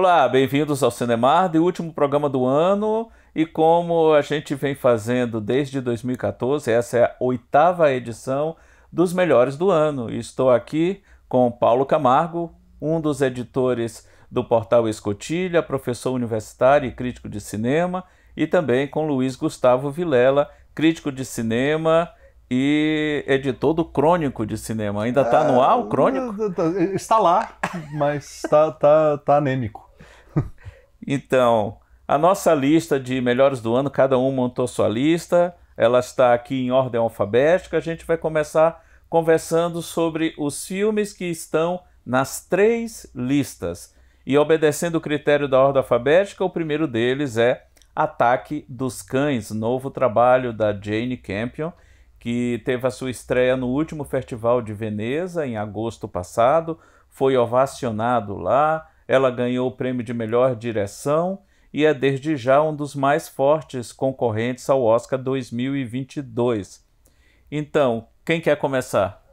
Olá, bem-vindos ao Cinemar, de último programa do ano. E como a gente vem fazendo desde 2014, essa é a oitava edição dos melhores do ano. estou aqui com Paulo Camargo, um dos editores do portal Escotilha, professor universitário e crítico de cinema, e também com Luiz Gustavo Vilela, crítico de cinema e editor do Crônico de Cinema. Ainda está no ar o ah, Crônico? Tá, tá, tá, está lá, mas está tá, tá anêmico. Então, a nossa lista de melhores do ano, cada um montou sua lista, ela está aqui em ordem alfabética. A gente vai começar conversando sobre os filmes que estão nas três listas. E obedecendo o critério da ordem alfabética, o primeiro deles é Ataque dos Cães, novo trabalho da Jane Campion, que teve a sua estreia no último Festival de Veneza, em agosto passado, foi ovacionado lá, ela ganhou o prêmio de melhor direção e é desde já um dos mais fortes concorrentes ao Oscar 2022. Então, quem quer começar?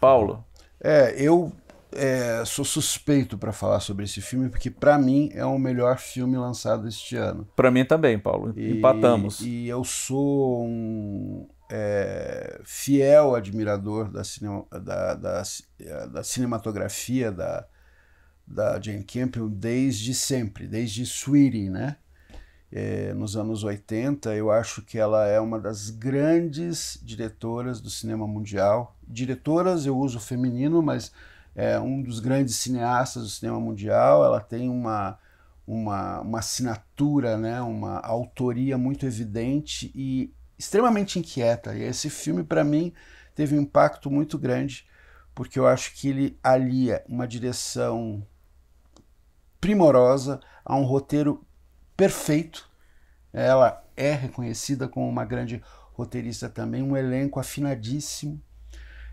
Paulo? É, eu é, sou suspeito para falar sobre esse filme, porque para mim é o melhor filme lançado este ano. Para mim também, Paulo. E, Empatamos. E eu sou um é, fiel admirador da, cinema, da, da, da cinematografia, da, da Jane Campion desde sempre, desde Sweetie, né? É, nos anos 80, eu acho que ela é uma das grandes diretoras do cinema mundial. Diretoras, eu uso feminino, mas é um dos grandes cineastas do cinema mundial. Ela tem uma, uma, uma assinatura, né? uma autoria muito evidente e extremamente inquieta. E esse filme, para mim, teve um impacto muito grande, porque eu acho que ele alia uma direção primorosa, há um roteiro perfeito. Ela é reconhecida como uma grande roteirista também, um elenco afinadíssimo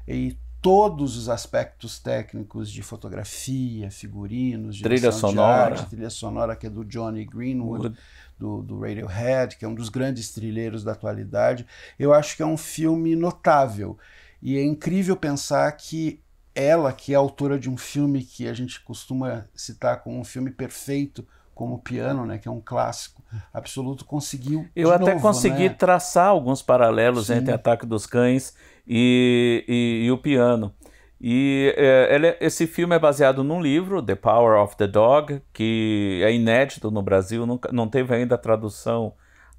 e todos os aspectos técnicos de fotografia, figurinos, trilha sonora, de arte, trilha sonora que é do Johnny Greenwood, do, do Radiohead, que é um dos grandes trilheiros da atualidade. Eu acho que é um filme notável e é incrível pensar que ela, que é autora de um filme que a gente costuma citar como um filme perfeito, como o Piano, né, que é um clássico absoluto, conseguiu. Eu até novo, consegui né? traçar alguns paralelos Sim. entre Ataque dos Cães e, e, e o Piano. E é, ele, esse filme é baseado num livro, The Power of the Dog, que é inédito no Brasil, nunca, não teve ainda tradução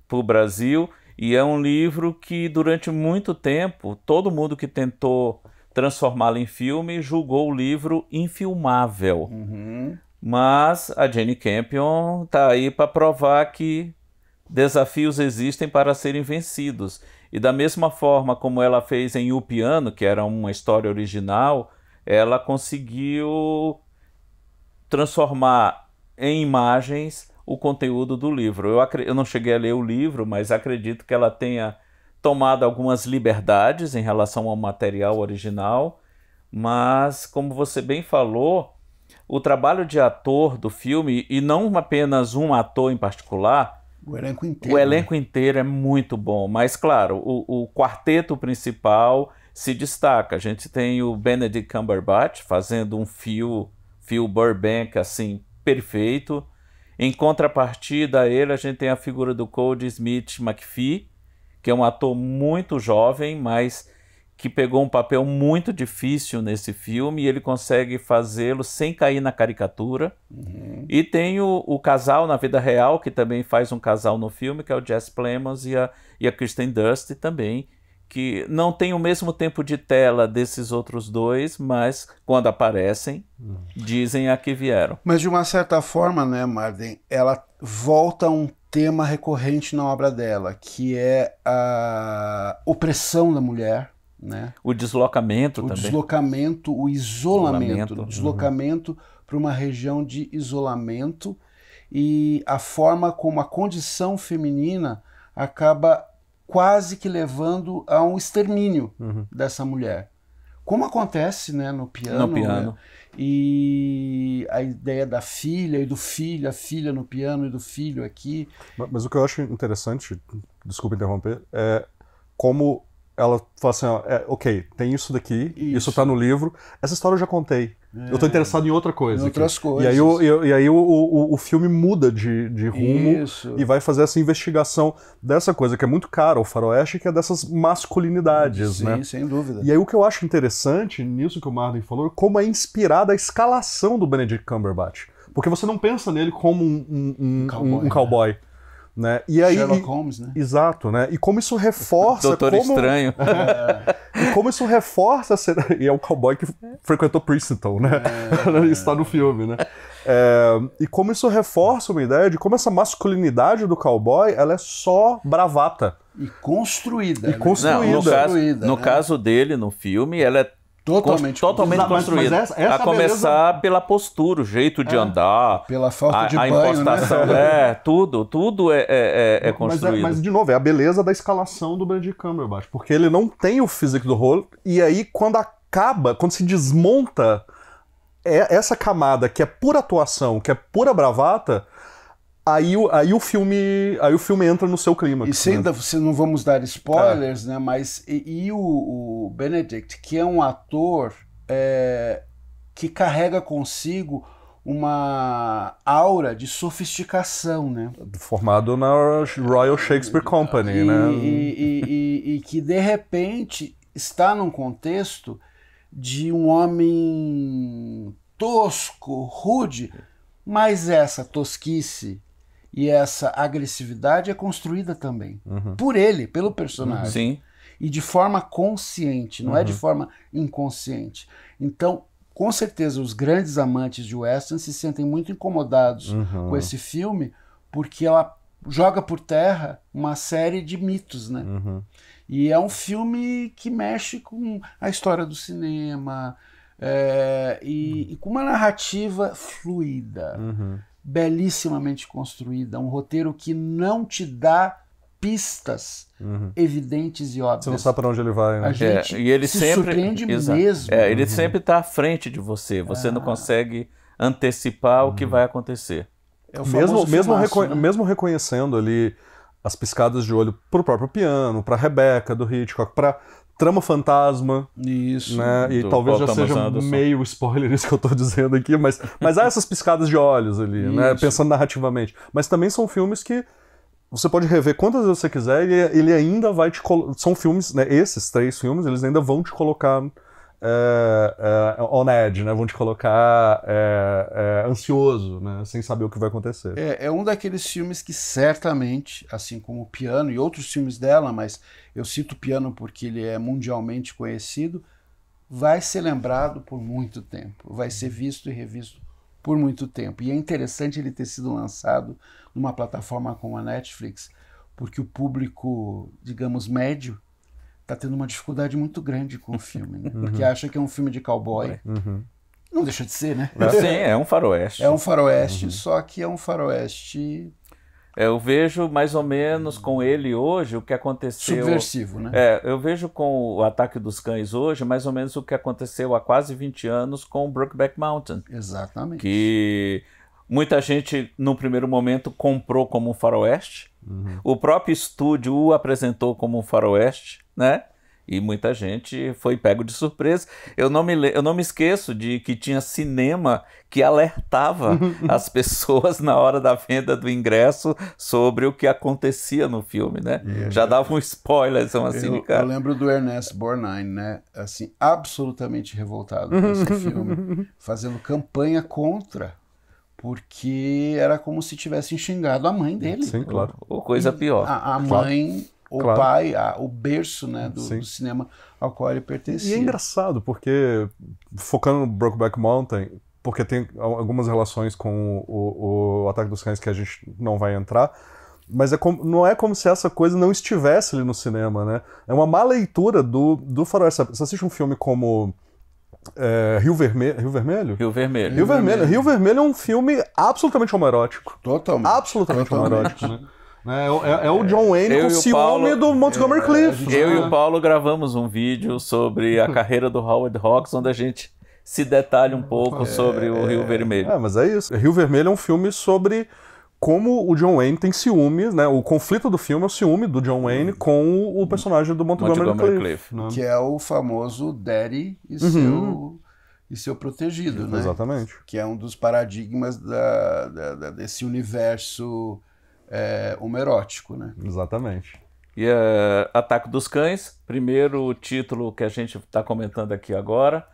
para o Brasil. E é um livro que, durante muito tempo, todo mundo que tentou transformá-lo em filme, julgou o livro infilmável. Uhum. Mas a Jenny Campion está aí para provar que desafios existem para serem vencidos. E da mesma forma como ela fez em O Piano, que era uma história original, ela conseguiu transformar em imagens o conteúdo do livro. Eu, eu não cheguei a ler o livro, mas acredito que ela tenha tomado algumas liberdades em relação ao material original, mas como você bem falou, o trabalho de ator do filme, e não apenas um ator em particular, o elenco inteiro, o né? elenco né? inteiro é muito bom. Mas, claro, o, o quarteto principal se destaca. A gente tem o Benedict Cumberbatch fazendo um fio, fio Burbank, assim, perfeito. Em contrapartida a ele, a gente tem a figura do Cody Smith McPhee, que é um ator muito jovem, mas que pegou um papel muito difícil nesse filme e ele consegue fazê-lo sem cair na caricatura. Uhum. E tem o, o, casal na vida real, que também faz um casal no filme, que é o Jess Plemons e a, e a Kristen Dust também, que não tem o mesmo tempo de tela desses outros dois, mas quando aparecem, uhum. dizem a que vieram. Mas de uma certa forma, né, Marden, ela volta um tema recorrente na obra dela, que é a opressão da mulher, né? O deslocamento o também. deslocamento, o isolamento, isolamento. Uhum. deslocamento uhum. para uma região de isolamento e a forma como a condição feminina acaba quase que levando a um extermínio uhum. dessa mulher. Como acontece, né, no piano. No piano. Né? e a ideia da filha e do filho, a filha no piano e do filho aqui. Mas, mas o que eu acho interessante, desculpa interromper, é como ela fala assim, ó, é, ok, tem isso daqui, isso. isso tá no livro, essa história eu já contei. É. Eu tô é. interessado em outra coisa. Em outras aqui. coisas. E aí, eu, eu, e aí o, o, o, filme muda de, de rumo isso. e vai fazer essa investigação dessa coisa que é muito cara, o faroeste, que é dessas masculinidades, Sim, né? Sim, sem dúvida. E aí o que eu acho interessante nisso que o Marden falou, como é inspirada a escalação do Benedict Cumberbatch. Porque você não pensa nele como um, um, um, um cowboy. Um cowboy. Né? Né? E aí, Sherlock Holmes, né? Exato, né? E como isso reforça. Doutor como... Estranho. e como isso reforça. Ser... E é um cowboy que frequentou Princeton, né? É, Está é. no filme, né? É... E como isso reforça uma ideia de como essa masculinidade do cowboy ela é só bravata. E construída. E né? construída. Não, no, caso, construída, no né? caso dele, no filme, ela é Totalmente, totalmente construída. Mas, mas essa, essa a começar beleza... pela postura, o jeito de é, andar, pela falta de a, banho, né? impostação, né? é, tudo, tudo é, é, é, é, é construído. Mas, mas, de novo, é a beleza da escalação do Benedict Cumberbatch, porque ele não tem o físico do rolo, e aí quando acaba, quando se desmonta é, essa camada que é pura atuação, que é pura bravata, Aí, aí o filme aí o filme entra no seu clima. E sem, né? se não vamos dar spoilers, é. né? Mas e, e o, o, Benedict, que é um ator é, que carrega consigo uma aura de sofisticação, né? Formado na Royal Shakespeare Company, e, né? E, e, e, que de repente está num contexto de um homem tosco, rude, mas essa tosquice e essa agressividade é construída também uhum. por ele, pelo personagem. Sim. E de forma consciente, não uhum. é de uhum. forma inconsciente. Então, com certeza, os grandes amantes de western se sentem muito incomodados uhum. com esse filme, porque ela joga por terra uma série de mitos, né? Uhum. E é um filme que mexe com a história do cinema é, e, uhum. e, com uma narrativa fluida belíssimamente construída, um roteiro que não te dá pistas uhum. evidentes e óbvias. Você não sabe para onde ele vai, né? A gente é, e ele se sempre, surpreende mesmo. É, ele uhum. sempre está à frente de você, você não ah. consegue antecipar uhum. o que uhum. vai acontecer. É o mesmo, mesmo, reco né? mesmo reconhecendo ali as piscadas de olho para o próprio piano, para Rebeca do Hitchcock, para Trama Fantasma. Isso. Né? E talvez já seja meio spoiler isso que eu estou dizendo aqui, mas, mas há essas piscadas de olhos ali, né? isso. né? Pensando narrativamente. Mas também são filmes que você pode rever quantas vezes você quiser, ele, ele ainda vai te. São filmes, né? Esses três filmes, eles ainda vão te colocar é, é, on edge, né? Vão te colocar é, é, ansioso, né? Sem saber o que vai acontecer. É, um daqueles filmes que certamente, assim como o Piano e outros filmes dela, mas eu cito o Piano porque ele é mundialmente conhecido, vai ser lembrado por muito tempo, vai ser visto e revisto por muito tempo. E é interessante ele ter sido lançado numa plataforma como a Netflix, porque o público, digamos, médio tá tendo uma dificuldade muito grande com o filme, né? Uhum. Porque uhum. acha que é um filme de cowboy. Uhum. Não deixa de ser, né? Sim, é um faroeste. É um faroeste, uhum. só que é um faroeste. Eu vejo mais ou menos com ele hoje o que aconteceu. Subversivo, né? É, eu vejo com o Ataque dos Cães hoje mais ou menos o que aconteceu há quase 20 anos com o Brokeback Mountain. Exatamente. Que Muita gente, no primeiro momento, comprou como um faroeste. Uhum. O próprio estúdio o apresentou como um faroeste né? E muita gente foi pego de surpresa. Eu não me, eu não me esqueço de que tinha cinema que alertava as pessoas na hora da venda do ingresso sobre o que acontecia no filme, né? Já dava um spoiler, são assim, eu, cara. Eu lembro do Ernest Borgnine, né? Assim, absolutamente revoltado com esse filme, fazendo campanha contra porque era como se tivessem xingado a mãe dele. Sim, claro. Ou coisa pior. A, a claro. mãe o claro. pai, a, o berço né, do, do, cinema ao qual ele pertencia. E é engraçado, porque focando no Brokeback Mountain, porque tem algumas relações com o, o Ataque dos Cães que a gente não vai entrar, mas é como, não é como se essa coisa não estivesse ali no cinema, né? É uma má leitura do, do faroeste. Você assiste um filme como é, Rio, Vermelho, Rio Vermelho? Rio Vermelho. Rio Vermelho. Rio Vermelho é um filme absolutamente homoerótico. Totalmente. Absolutamente Totalmente. homoerótico, né? É, é, é, é, o John Wayne eu com o ciúme Paulo, do Montgomery eu, é. Cliff. Eu né? e o é. Paulo gravamos um vídeo sobre a carreira do Howard Hawks, onde a gente se detalha um pouco é, sobre o Rio Vermelho. É, mas é isso. Rio Vermelho é um filme sobre como o John Wayne tem ciúmes, né? O conflito do filme é o ciúme do John Wayne hum. com o personagem do Montgomery, Montgomery Cliff. Cliff né? né? Que é o famoso Daddy e uhum. seu e seu protegido, Sim, né? Exatamente. Que é um dos paradigmas da, da, da desse universo é, homerótico, né? Exatamente. E é, Ataque dos Cães, primeiro título que a gente está comentando aqui agora,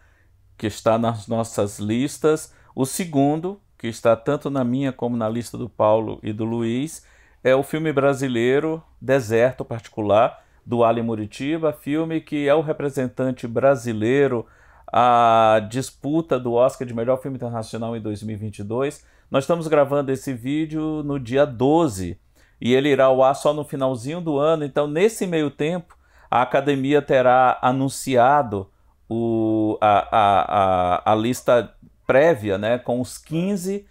que está nas nossas listas. O segundo, que está tanto na minha como na lista do Paulo e do Luiz, é o filme brasileiro Deserto Particular, do Ali Muritiba, filme que é o representante brasileiro à disputa do Oscar de melhor filme internacional em 2022 nós estamos gravando esse vídeo no dia 12 e ele irá ao ar só no finalzinho do ano. Então, nesse meio tempo, a academia terá anunciado o, a, a, a, a lista prévia né, com os 15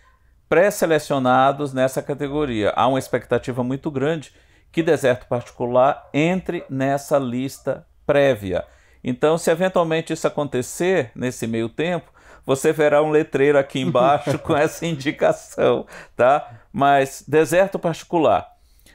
pré-selecionados nessa categoria. Há uma expectativa muito grande que Deserto Particular entre nessa lista prévia. Então, se eventualmente isso acontecer nesse meio tempo, você verá um letreiro aqui embaixo com essa indicação, tá? Mas Deserto Particular.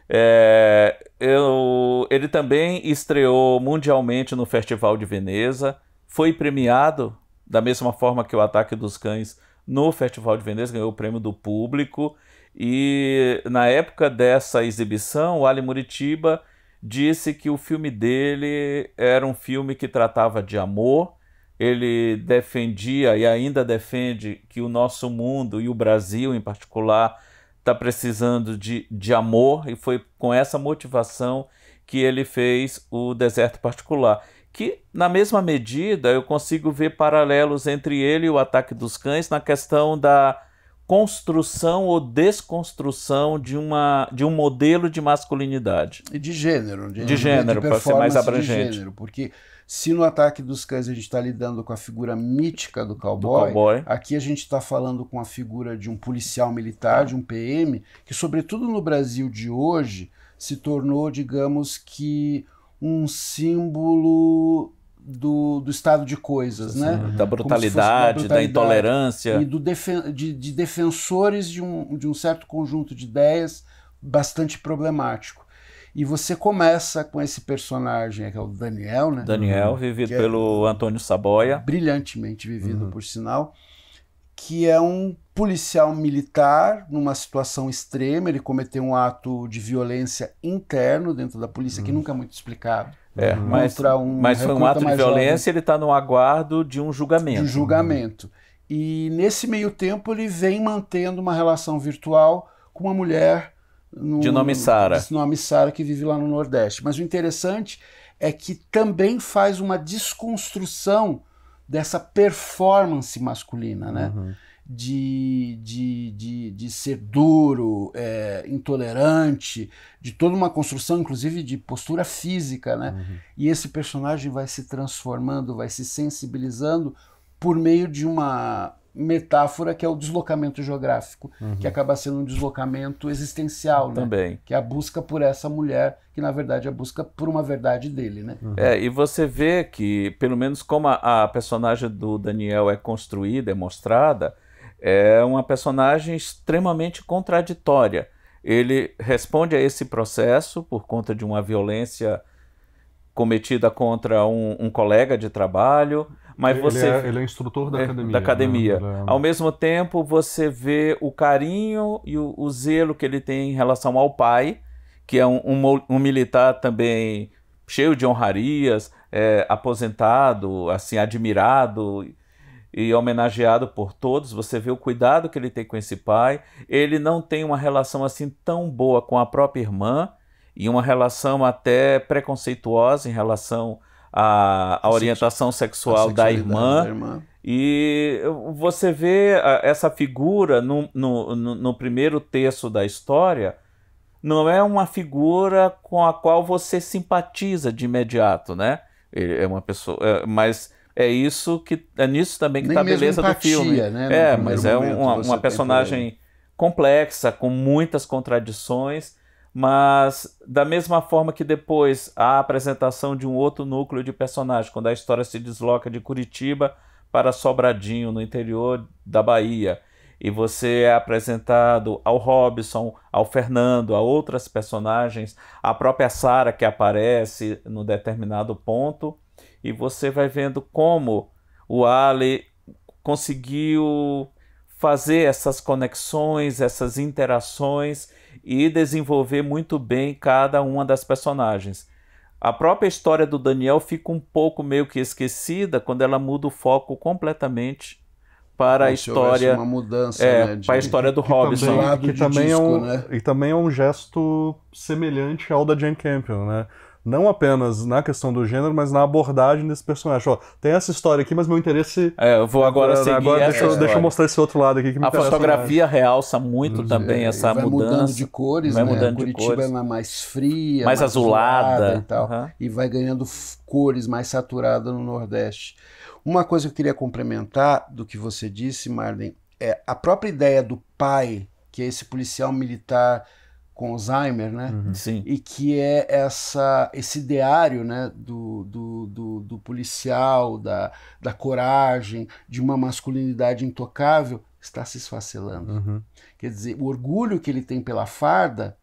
É, eu, ele também estreou mundialmente no Festival de Veneza, foi premiado da mesma forma que o Ataque dos Cães no Festival de Veneza, ganhou o prêmio do público. E na época dessa exibição, o Ali Muritiba disse que o filme dele era um filme que tratava de amor ele defendia e ainda defende que o nosso mundo e o Brasil em particular está precisando de, de amor e foi com essa motivação que ele fez o Deserto Particular. Que, na mesma medida, eu consigo ver paralelos entre ele e o Ataque dos Cães na questão da construção ou desconstrução de, uma, de um modelo de masculinidade. E de gênero. De, né? de gênero, para ser mais abrangente. De gênero, porque se no Ataque dos Cães a gente está lidando com a figura mítica do cowboy, do cowboy. aqui a gente está falando com a figura de um policial militar, é. de um PM, que, sobretudo no Brasil de hoje, se tornou, digamos que, um símbolo do, do estado de coisas, né? da, brutalidade, brutalidade, da intolerância. E do defen de, de defensores de um, de um certo conjunto de ideias bastante problemático. E você começa com esse personagem, que é o Daniel, né? Daniel, uhum. vivido é pelo Antônio Saboia. Brilhantemente vivido, uhum. por sinal, que é um policial militar numa situação extrema. Ele cometeu um ato de violência interno dentro da polícia uhum. que nunca é muito explicado. É, mas, um mas foi um ato de violência, jovem. ele está no aguardo de um julgamento. De um julgamento. E nesse meio tempo ele vem mantendo uma relação virtual com uma mulher de nome Sara. De nome Sara, que vive lá no Nordeste. Mas o interessante é que também faz uma desconstrução dessa performance masculina, né? Uhum. De, de, de, de, ser duro, é, intolerante, de toda uma construção, inclusive de postura física, né? Uhum. E esse personagem vai se transformando, vai se sensibilizando por meio de uma metáfora que é o deslocamento geográfico, uhum. que acaba sendo um deslocamento existencial, né? Também. Que é a busca por essa mulher, que na verdade é a busca por uma verdade dele, né? Uhum. É, e você vê que, pelo menos como a, a personagem do Daniel é construída, é mostrada, é uma personagem extremamente contraditória. Ele responde a esse processo por conta de uma violência cometida contra um, um colega de trabalho, mas ele é- você é, ele é instrutor da é, academia. Da né? academia. Né? Ao mesmo tempo, você vê o carinho e o, o, zelo que ele tem em relação ao pai, que é um, um, um militar também cheio de honrarias, é, aposentado, assim admirado e homenageado por todos. Você vê o cuidado que ele tem com esse pai. Ele não tem uma relação assim tão boa com a própria irmã e uma relação até preconceituosa em relação a, a orientação sexual a da irmã. Da irmã. E você vê essa figura no, no, no, primeiro terço da história, não é uma figura com a qual você simpatiza de imediato, né? É uma pessoa, é, mas é isso que é nisso também que está a beleza empatia, do filme. Né? É, mas é uma, uma personagem complexa, com muitas contradições mas, da mesma forma que depois a apresentação de um outro núcleo de personagem, quando a história se desloca de Curitiba para Sobradinho, no interior da Bahia, e você é apresentado ao Robson, ao Fernando, a outras personagens, a própria Sara que aparece no determinado ponto, e você vai vendo como o Ali conseguiu fazer essas conexões, essas interações e desenvolver muito bem cada uma das personagens. A própria história do Daniel fica um pouco meio que esquecida quando ela muda o foco completamente para Como a história uma mudança, é, né, de, para a história do Robson que também, é né? e também é um gesto semelhante ao da Jane Campion né não apenas na questão do gênero, mas na abordagem desse personagem. Ó, tem essa história aqui, mas meu interesse. É, eu vou agora, agora seguir. Agora deixa, eu, deixa eu mostrar esse outro lado aqui que me A fotografia mais. realça muito uhum. é, também essa vai mudança. Vai mudando de cores, vai né? mudando Curitiba de cores. é mais fria, mais, mais azulada, azulada e tal. Uhum. E vai ganhando cores mais saturadas no Nordeste. Uma coisa que eu queria complementar do que você disse, Marden, é a própria ideia do pai, que é esse policial militar com Alzheimer, né? Uhum. Sim. E que é essa, esse ideário né, do, do, do, do, policial, da, da coragem, de uma masculinidade intocável, está se esfacelando. Uhum. Quer dizer, o orgulho que ele tem pela farda,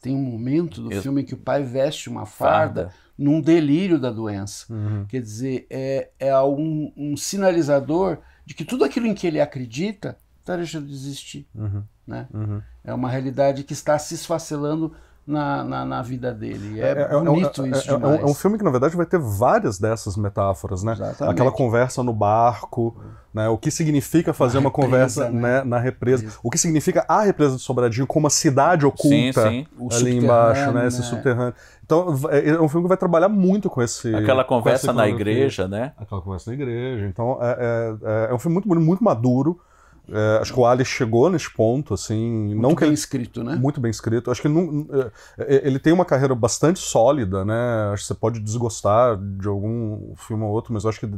tem um momento do Eu... filme em que o pai veste uma farda, farda. num delírio da doença. Uhum. Quer dizer, é, é um, um sinalizador de que tudo aquilo em que ele acredita está deixando de existir. Uhum. Né? Uhum. É uma realidade que está se esfacelando na, na, na, vida dele. É, é, é, é um, bonito é, é, isso de é, demais. É um, filme que, na verdade, vai ter várias dessas metáforas, né? Exatamente. Aquela conversa no barco, né? o que significa fazer uma conversa né? Né? na represa, isso. o que significa a represa do Sobradinho como uma cidade oculta sim, sim. ali embaixo, né? esse subterrâneo. Né? Então, é um filme que vai trabalhar muito com esse... Aquela conversa na igreja, né? Aquela conversa na igreja. Então, é, um filme muito, muito maduro, é, acho que o Ali chegou nesse ponto, assim. Muito não que bem ele, escrito, né? Muito bem escrito. Acho que não, é, é, ele tem uma carreira bastante sólida, né? Acho que você pode desgostar de algum filme ou outro, mas acho que,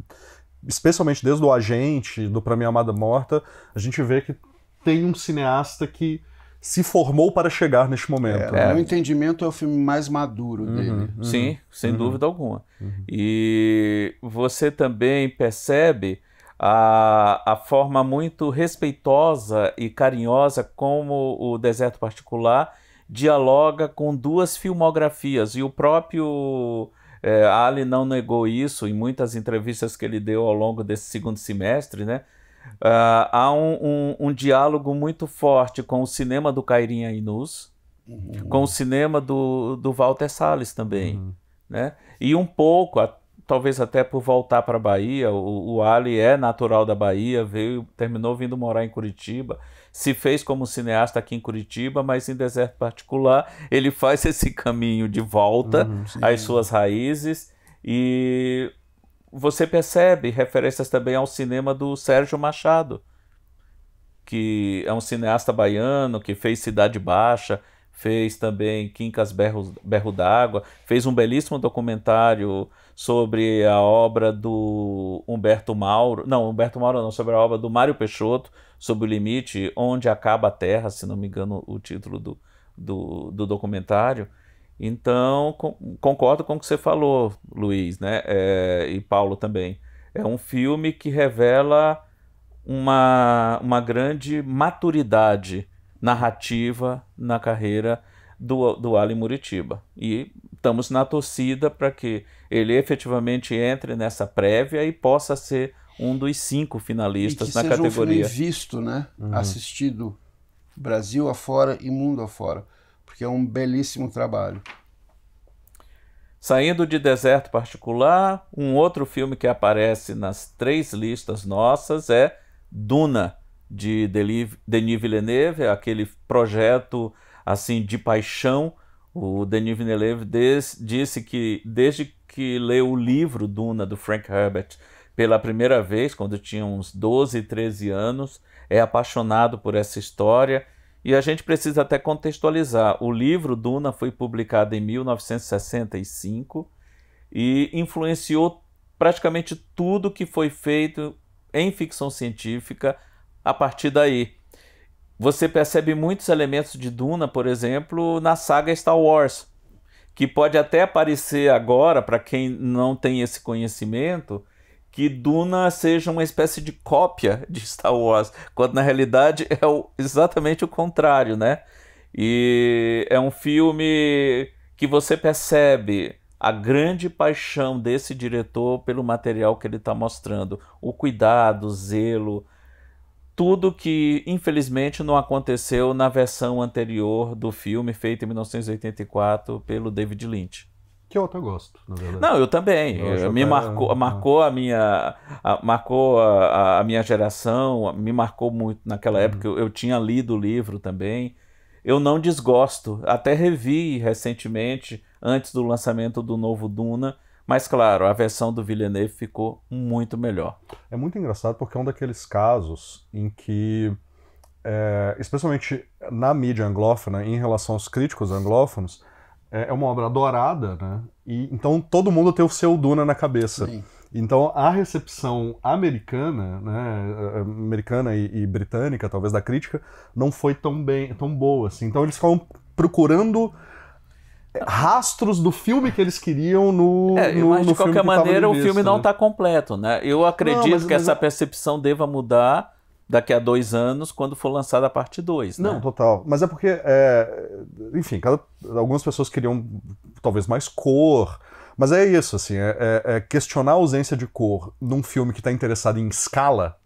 especialmente desde o Agente, do Pra Minha Amada Morta, a gente vê que tem um cineasta que se formou para chegar neste momento. É, né? Meu entendimento é o filme mais maduro uhum, dele. Uhum, Sim, sem uhum, dúvida alguma. Uhum. E você também percebe a, a forma muito respeitosa e carinhosa como o Deserto Particular dialoga com duas filmografias e o próprio é, Ali não negou isso em muitas entrevistas que ele deu ao longo desse segundo semestre, né? Uh, há um, um, um, diálogo muito forte com o cinema do Cairinha Inus, uhum. com o cinema do, do Walter Salles também, uhum. né? E um pouco, talvez até por voltar para a Bahia, o, o Ali é natural da Bahia, veio, terminou vindo morar em Curitiba, se fez como cineasta aqui em Curitiba, mas em deserto particular ele faz esse caminho de volta uhum, às suas raízes e você percebe referências também ao cinema do Sérgio Machado, que é um cineasta baiano que fez Cidade Baixa, fez também Quincas Berro, Berro d'Água, fez um belíssimo documentário sobre a obra do Humberto Mauro, não, Humberto Mauro não, sobre a obra do Mário Peixoto, sobre o limite, onde acaba a terra, se não me engano o título do, do, do documentário. Então, com, concordo com o que você falou, Luiz, né, é, e Paulo também. É um filme que revela uma, uma grande maturidade, narrativa na carreira do, do Ali Muritiba. E estamos na torcida para que ele efetivamente entre nessa prévia e possa ser um dos cinco finalistas e que na seja categoria. Um filme visto, né? Uhum. Assistido Brasil afora e mundo afora, porque é um belíssimo trabalho. Saindo de Deserto Particular, um outro filme que aparece nas três listas nossas é Duna, de Denis Villeneuve, aquele projeto assim de paixão. O Denis Villeneuve des, disse que desde que leu o livro Duna do Frank Herbert pela primeira vez, quando tinha uns 12, 13 anos, é apaixonado por essa história. E a gente precisa até contextualizar. O livro Duna foi publicado em 1965 e influenciou praticamente tudo que foi feito em ficção científica a partir daí. Você percebe muitos elementos de Duna, por exemplo, na saga Star Wars, que pode até parecer agora, para quem não tem esse conhecimento, que Duna seja uma espécie de cópia de Star Wars, quando na realidade é o, exatamente o contrário, né? E é um filme que você percebe a grande paixão desse diretor pelo material que ele está mostrando, o cuidado, o zelo, tudo que infelizmente não aconteceu na versão anterior do filme feito em 1984 pelo David Lynch. Que eu gosto, na verdade. Não, eu também. Eu eh, me marcou, marcou a minha, a, marcou a, a, minha geração, me marcou muito naquela uhum. época. Eu, eu, tinha lido o livro também. Eu não desgosto. Até revi recentemente, antes do lançamento do novo Duna, mas, claro, a versão do Villeneuve ficou muito melhor. É muito engraçado porque é um daqueles casos em que, é, especialmente na mídia anglófona, em relação aos críticos anglófonos, é, é uma obra adorada, né? E, então todo mundo tem o seu Duna na cabeça. Sim. Então a recepção americana, né, americana e, e, britânica, talvez da crítica, não foi tão bem, tão boa assim. Então eles ficam procurando rastros do filme que eles queriam no. É, no, mas no de qualquer maneira, o filme não está né? completo, né? Eu acredito não, mas, que mas... essa é- percepção deva mudar daqui a dois anos, quando for lançada a parte 2. Né? Não, total. Mas é porque, é... enfim, cada... algumas pessoas queriam talvez mais cor. Mas é isso, assim, é, é, é questionar a ausência de cor num filme que está interessado em escala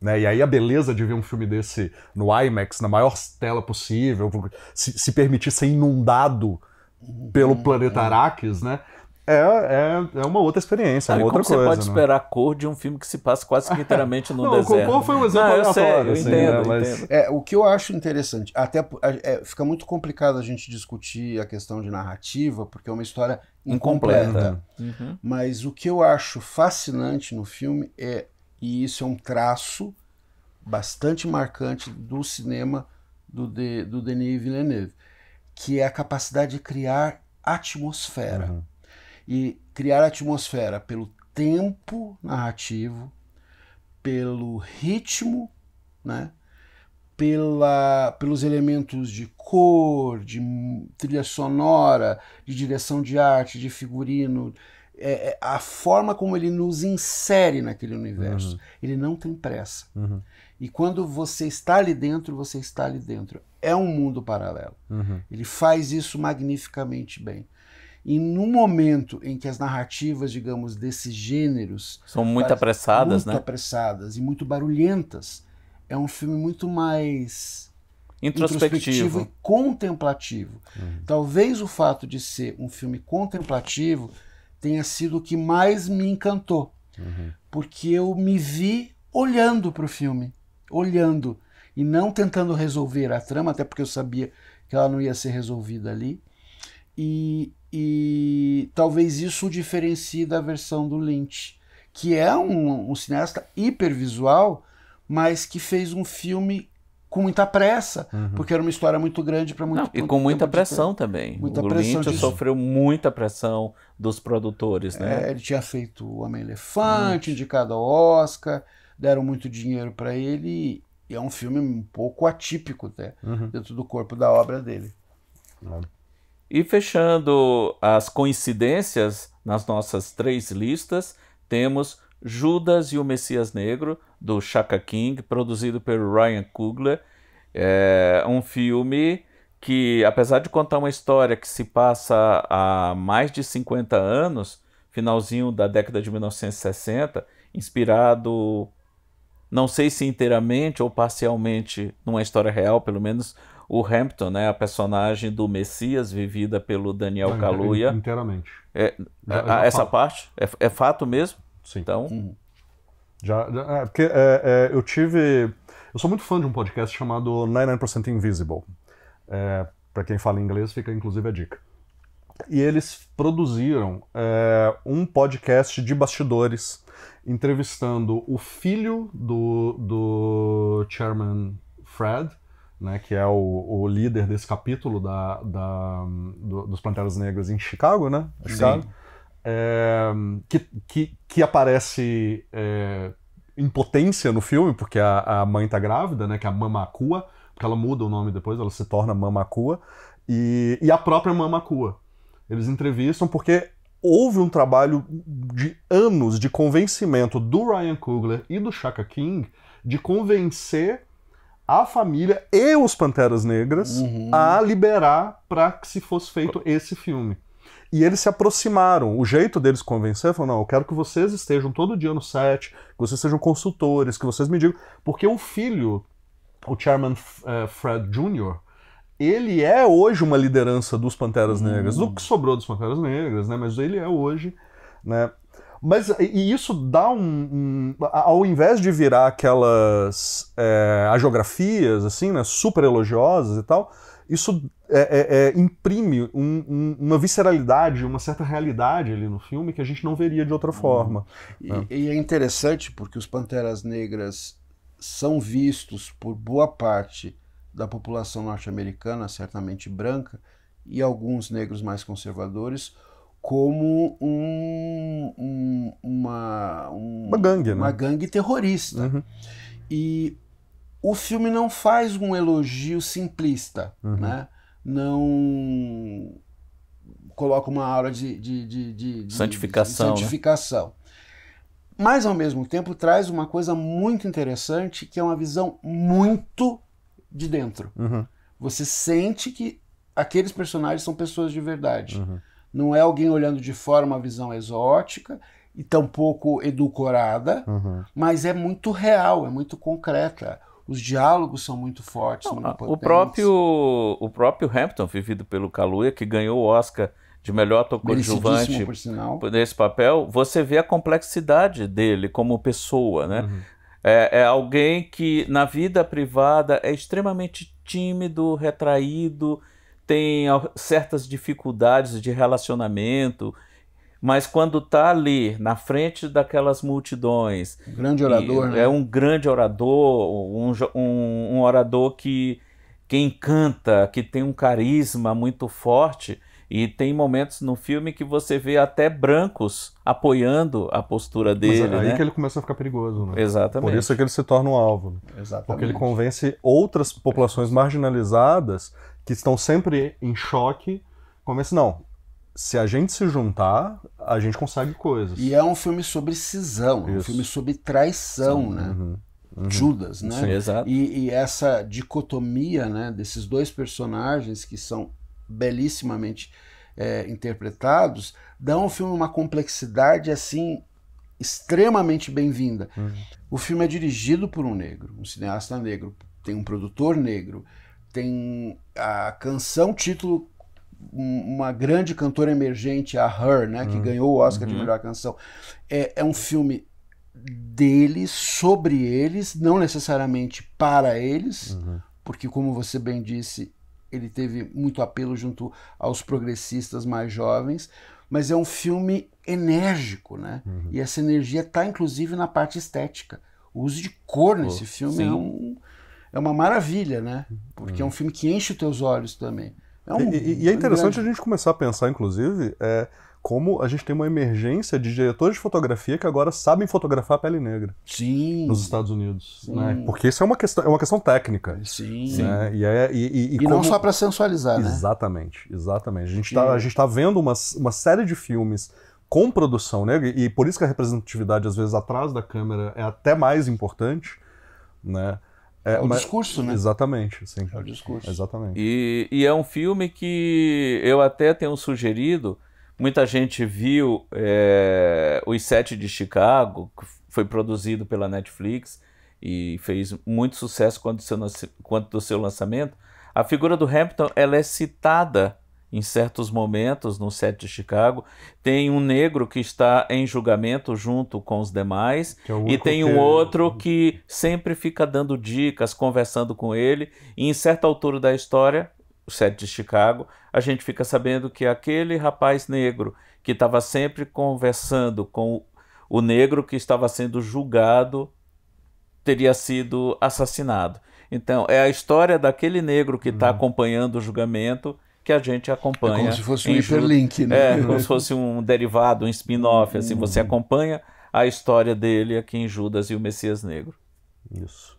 né? E aí a beleza de ver um filme desse no IMAX, na maior tela possível, se, se permitir ser inundado pelo uhum, planeta uhum. Arrakis, né? É, é, é, uma outra experiência, é uma outra como coisa. Você pode né? esperar a cor de um filme que se passa quase que inteiramente no não, deserto. Não, foi um exemplo não, eu, sei, eu assim, entendo, né? mas... entendo. É, o que eu acho interessante, até é, fica muito complicado a gente discutir a questão de narrativa, porque é uma história incompleta. incompleta. Uhum. Mas o que eu acho fascinante no filme é, e isso é um traço bastante marcante do cinema do, de, do Denis Villeneuve que é a capacidade de criar atmosfera. Uhum. E criar atmosfera pelo tempo narrativo, pelo ritmo, né? Pela, pelos elementos de cor, de trilha sonora, de direção de arte, de figurino, é, é, a forma como ele nos insere naquele universo. Uhum. Ele não tem pressa. Uhum. E quando você está ali dentro, você está ali dentro. É um mundo paralelo. Uhum. Ele faz isso magnificamente bem. E no momento em que as narrativas, digamos, desses gêneros são muito apressadas, muito né? Muito apressadas e muito barulhentas, é um filme muito mais introspectivo, introspectivo e contemplativo. Uhum. Talvez o fato de ser um filme contemplativo tenha sido o que mais me encantou, uhum. porque eu me vi olhando para o filme olhando e não tentando resolver a trama, até porque eu sabia que ela não ia ser resolvida ali. E, e talvez isso o diferencie da versão do Lynch, que é um, um cineasta hipervisual, mas que fez um filme com muita pressa, uhum. porque era uma história muito grande para muito não, E com muita pressão também. Muita o pressão Lynch disso. sofreu muita pressão dos produtores, né? É, ele tinha feito O Homem-Elefante, indicado ao Oscar, deram muito dinheiro para ele e é um filme um pouco atípico até uhum. dentro do corpo da obra dele. E fechando as coincidências nas nossas três listas, temos Judas e o Messias Negro, do Chaka King, produzido pelo Ryan Coogler. É um filme que, apesar de contar uma história que se passa há mais de 50 anos, finalzinho da década de 1960, inspirado não sei se inteiramente ou parcialmente numa história real, pelo menos o Hampton, né, a personagem do Messias vivida pelo Daniel Kaluuya. Inteiramente. É, já, já essa fato. parte é, é, fato mesmo? Sim. Então, uhum. já, já é, porque é, é, eu tive, eu sou muito fã de um podcast chamado 99% Invisible. É, Para quem fala inglês, fica inclusive a dica. E eles produziram um podcast de bastidores entrevistando o filho do, do Chairman Fred, né, que é o, o, líder desse capítulo da, da do, dos Panteras Negras em Chicago, né? Chicago, é, que, que, que, aparece é, em potência no filme, porque a, a mãe tá grávida, né? Que é a Mamacua, porque ela muda o nome depois, ela se torna Mamacua, e, e a própria Mamacua. Eles entrevistam porque houve um trabalho de anos de convencimento do Ryan Coogler e do Chaka King de convencer a família e os Panteras Negras uhum. a liberar para que se fosse feito esse filme. E eles se aproximaram. O jeito deles convencer foi: não, eu quero que vocês estejam todo dia no set, que vocês sejam consultores, que vocês me digam. Porque o filho, o Chairman uh, Fred Jr., ele é hoje uma liderança dos Panteras hum. Negras, hum. do que sobrou dos Panteras Negras, né? Mas ele é hoje, né? Mas e isso dá um, um ao invés de virar aquelas é, agiografias assim, né, super elogiosas e tal, isso é, é, é, imprime um, um, uma visceralidade, uma certa realidade ali no filme que a gente não veria de outra hum. forma. Né? e é interessante porque os Panteras Negras são vistos por boa parte da população norte-americana, certamente branca, e alguns negros mais conservadores, como um, um, uma, um, uma gangue, né? uma gangue terrorista. Uhum. E o filme não faz um elogio simplista, uhum. né? não coloca uma aura de, de, de, de santificação. santificação. Né? Mas, ao mesmo tempo, traz uma coisa muito interessante, que é uma visão muito de dentro. Uhum. Você sente que aqueles personagens são pessoas de verdade. Uhum. Não é alguém olhando de fora uma visão exótica e tampouco edulcorada, uhum. mas é muito real, é muito concreta. Os diálogos são muito fortes, Não, muito o próprio o próprio Hampton, vivido pelo Kaluuya, que ganhou o Oscar de melhor coadjuvante nesse papel, você vê a complexidade dele como pessoa, né? Uhum. É, é alguém que na vida privada é extremamente tímido, retraído, tem certas dificuldades de relacionamento, mas quando está ali na frente daquelas multidões. Um grande orador, né? É um grande orador, um, um, um, orador que, que encanta, que tem um carisma muito forte. E tem momentos no filme que você vê até brancos apoiando a postura dele. Mas é aí né? que ele começa a ficar perigoso, né? Exatamente. Por isso é que ele se torna um alvo. Né? Exatamente. Porque ele convence outras populações marginalizadas que estão sempre em choque. Convence, não, se a gente se juntar, a gente consegue coisas. E é um filme sobre cisão, é um filme sobre traição, Sim. né? Uhum. Uhum. Judas, né? Sim, exato. E, e, essa dicotomia, né, desses dois personagens que são belíssimamente é, interpretados, dão ao filme uma complexidade assim extremamente bem-vinda. Uhum. O filme é dirigido por um negro, um cineasta negro, tem um produtor negro, tem a canção título uma grande cantora emergente, a Her, né, que uhum. ganhou o Oscar uhum. de melhor canção. É, é um filme deles, sobre eles, não necessariamente para eles, uhum. porque como você bem disse, ele teve muito apelo junto aos progressistas mais jovens, mas é um filme enérgico, né? Uhum. E essa energia está inclusive na parte estética. O uso de cor nesse oh, filme é, um, é uma maravilha, né? Uhum. Porque uhum. é um filme que enche os teus olhos também. É um, e, e, é interessante grande... a gente começar a pensar, inclusive, é, como a gente tem uma emergência de diretores de fotografia que agora sabem fotografar pele negra. Sim. Nos Estados Unidos. Sim. Né? Porque isso é uma questão, é uma questão técnica. Sim. Né? E, é, e, e, e como... não só para sensualizar, né? Exatamente, né? exatamente. A gente está tá vendo uma, uma série de filmes com produção negra, e por isso que a representatividade, às vezes, atrás da câmera é até mais importante, né? É, é o mas... discurso, né? Exatamente, sim. É o discurso. Exatamente. E, e é um filme que eu até tenho sugerido Muita gente viu é, Os Sete de Chicago, que foi produzido pela Netflix e fez muito sucesso quanto seu, quanto do seu lançamento. A figura do Hampton ela é citada em certos momentos no set de Chicago. Tem um negro que está em julgamento junto com os demais, é e tem um que... É- outro que sempre fica dando dicas, conversando com ele, e em certa altura da história o set de Chicago, a gente fica sabendo que aquele rapaz negro que estava sempre conversando com o negro que estava sendo julgado teria sido assassinado. Então, é a história daquele negro que está hum. acompanhando o julgamento que a gente acompanha. É como se fosse um hiperlink, né? É, como se fosse um derivado, um spin-off. Assim, hum. você uhum. acompanha a história dele aqui em Judas e o Messias Negro. Isso.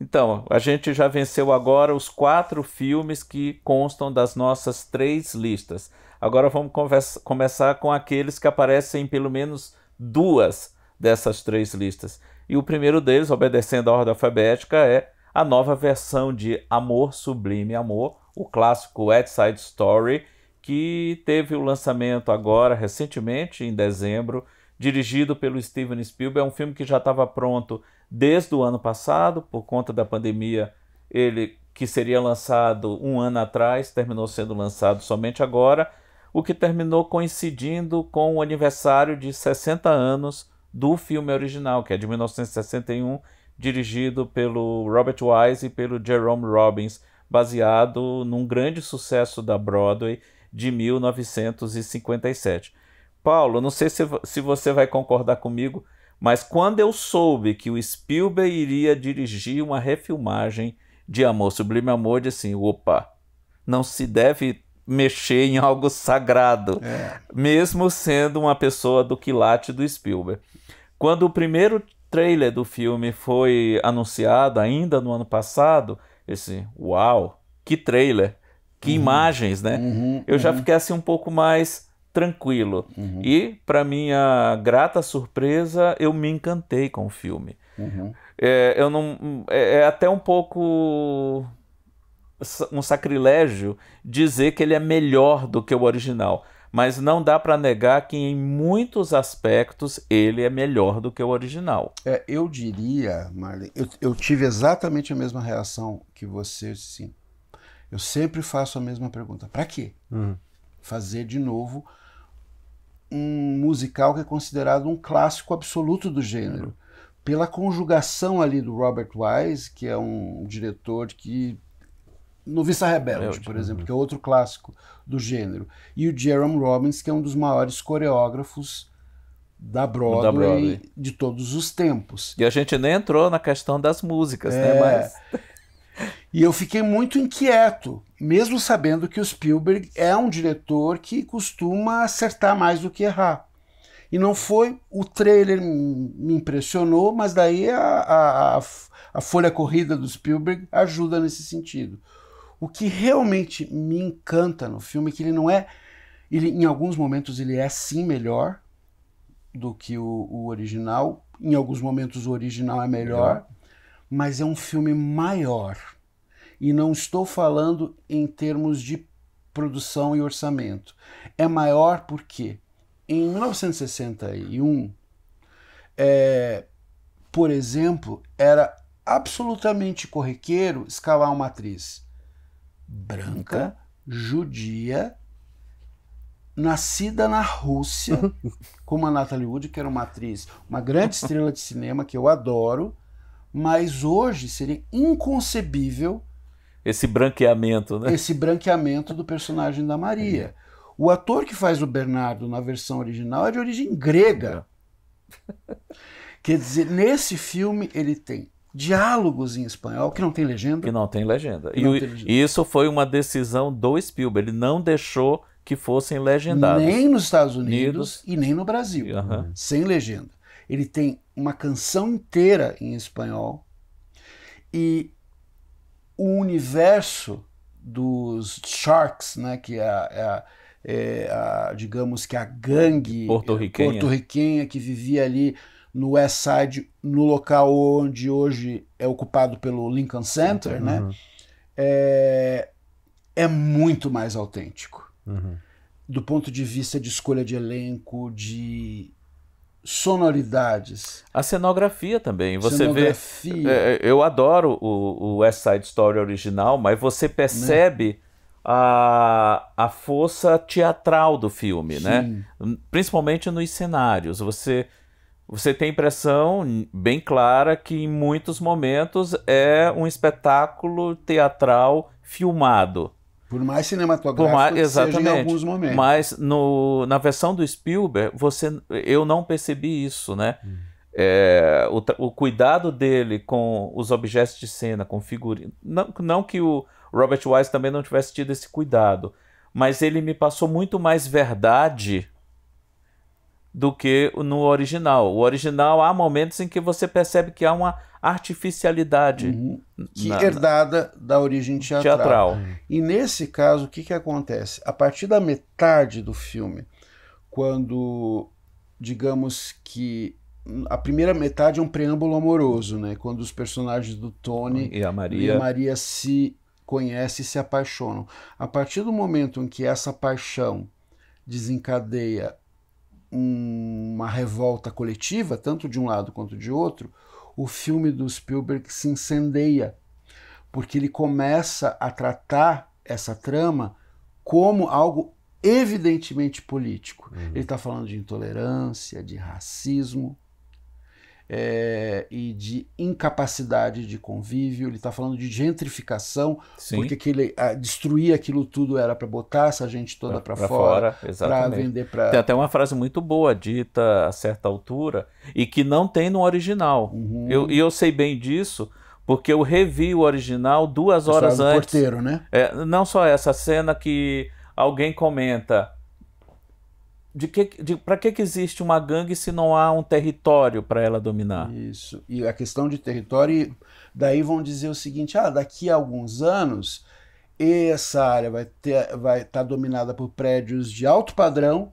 Então, a gente já venceu agora os quatro filmes que constam das nossas três listas. Agora vamos conversa, começar com aqueles que aparecem em pelo menos duas dessas três listas. E o primeiro deles, obedecendo a ordem alfabética, é a nova versão de Amor Sublime Amor, o clássico West Side Story, que teve o lançamento agora, recentemente, em dezembro, dirigido pelo Steven Spielberg. É um filme que já estava pronto desde o ano passado, por conta da pandemia, ele que seria lançado um ano atrás, terminou sendo lançado somente agora, o que terminou coincidindo com o aniversário de 60 anos do filme original, que é de 1961, dirigido pelo Robert Wise e pelo Jerome Robbins, baseado num grande sucesso da Broadway de 1957. Paulo, não sei se, se você vai concordar comigo, mas quando eu soube que o Spielberg iria dirigir uma refilmagem de Amor Sublime Amor, disse assim, opa, não se deve mexer em algo sagrado, é. mesmo sendo uma pessoa do quilate do Spielberg. Quando o primeiro trailer do filme foi anunciado ainda no ano passado, esse uau, que trailer, que uhum. imagens, né? Uhum, eu uhum. já fiquei assim um pouco mais tranquilo. Uhum. E, para minha grata surpresa, eu me encantei com o filme. Uhum. É, eu não, é, é até um pouco um sacrilégio dizer que ele é melhor do que o original mas não dá para negar que em muitos aspectos ele é melhor do que o original. É, eu diria, Marlene, eu, eu, tive exatamente a mesma reação que você, sim. Eu sempre faço a mesma pergunta. Para quê? Uhum. Fazer de novo um musical que é considerado um clássico absoluto do gênero, pela conjugação ali do Robert Wise, que é um diretor que no Vista Rebelde, por exemplo, uhum. que é outro clássico do gênero, e o Jerome Robbins, que é um dos maiores coreógrafos da Broadway, da Broadway, de todos os tempos. E a gente nem entrou na questão das músicas, né? é... né? Mas... e eu fiquei muito inquieto mesmo sabendo que o Spielberg é um diretor que costuma acertar mais do que errar. E não foi o trailer me impressionou, mas daí a, a, a folha corrida do Spielberg ajuda nesse sentido. O que realmente me encanta no filme é que ele não é. Ele, em alguns momentos ele é sim melhor do que o, o original. Em alguns momentos o original é melhor, mas é um filme maior e não estou falando em termos de produção e orçamento. É maior porque em 1961, é, por exemplo, era absolutamente corriqueiro escalar uma atriz branca, então? judia, nascida na Rússia, como a Natalie Wood, que era uma atriz, uma grande estrela de cinema que eu adoro, mas hoje seria inconcebível esse branqueamento, né? Esse branqueamento do personagem da Maria. O ator que faz o Bernardo na versão original é de origem grega. É. Quer dizer, nesse filme ele tem diálogos em espanhol que não tem legenda. Que não tem legenda. E, não tem legenda. isso foi uma decisão do Spielberg. Ele não deixou que fossem legendados. Nem nos Estados Unidos, Unidos. e nem no Brasil. Uhum. Sem legenda. Ele tem uma canção inteira em espanhol e o universo dos Sharks, né, que é a, é a é digamos que a gangue é, porto-riquenha que vivia ali no West Side, no local onde hoje é ocupado pelo Lincoln Center, uhum. né? Uhum. É, é, muito mais autêntico. Uhum. Do ponto de vista de escolha de elenco, de sonoridades. A cenografia também. Você cenografia. vê. É, é, eu adoro o, o West Side Story original, mas você percebe né? a, a força teatral do filme, né? Sim. né? Principalmente nos cenários. Você. Você tem a impressão bem clara que em muitos momentos é um espetáculo teatral filmado. Por mais cinematográfico Por mais, que seja em alguns momentos. Mas no, na versão do Spielberg, você, eu não percebi isso, né? Hum. É, o, o, cuidado dele com os objetos de cena, com figurino. Não, não que o Robert Wise também não tivesse tido esse cuidado, mas ele me passou muito mais verdade do que no original. O original há momentos em que você percebe que há uma artificialidade uhum. que na, herdada na... da origem teatral. teatral. E nesse caso, o que, que acontece? A partir da metade do filme, quando digamos que a primeira metade é um preâmbulo amoroso, né? Quando os personagens do Tony e a Maria, e a Maria se conhecem e se apaixonam. A partir do momento em que essa paixão desencadeia um, uma revolta coletiva, tanto de um lado quanto de outro, o filme do Spielberg se incendeia, porque ele começa a tratar essa trama como algo evidentemente político. Uhum. Ele está falando de intolerância, de racismo, é, e de incapacidade de convívio, ele está falando de gentrificação, Sim. porque aquele, a, ah, destruir aquilo tudo era para botar essa gente toda para fora, para vender para. Tem até uma frase muito boa dita a certa altura e que não tem no original. Uhum. Eu, e eu sei bem disso. Porque eu revi o original duas horas antes. Do porteiro, né? É, não só essa cena que alguém comenta de que, de, para que, que existe uma gangue se não há um território para ela dominar? Isso. E a questão de território, daí vão dizer o seguinte: ah, daqui a alguns anos essa área vai estar vai tá dominada por prédios de alto padrão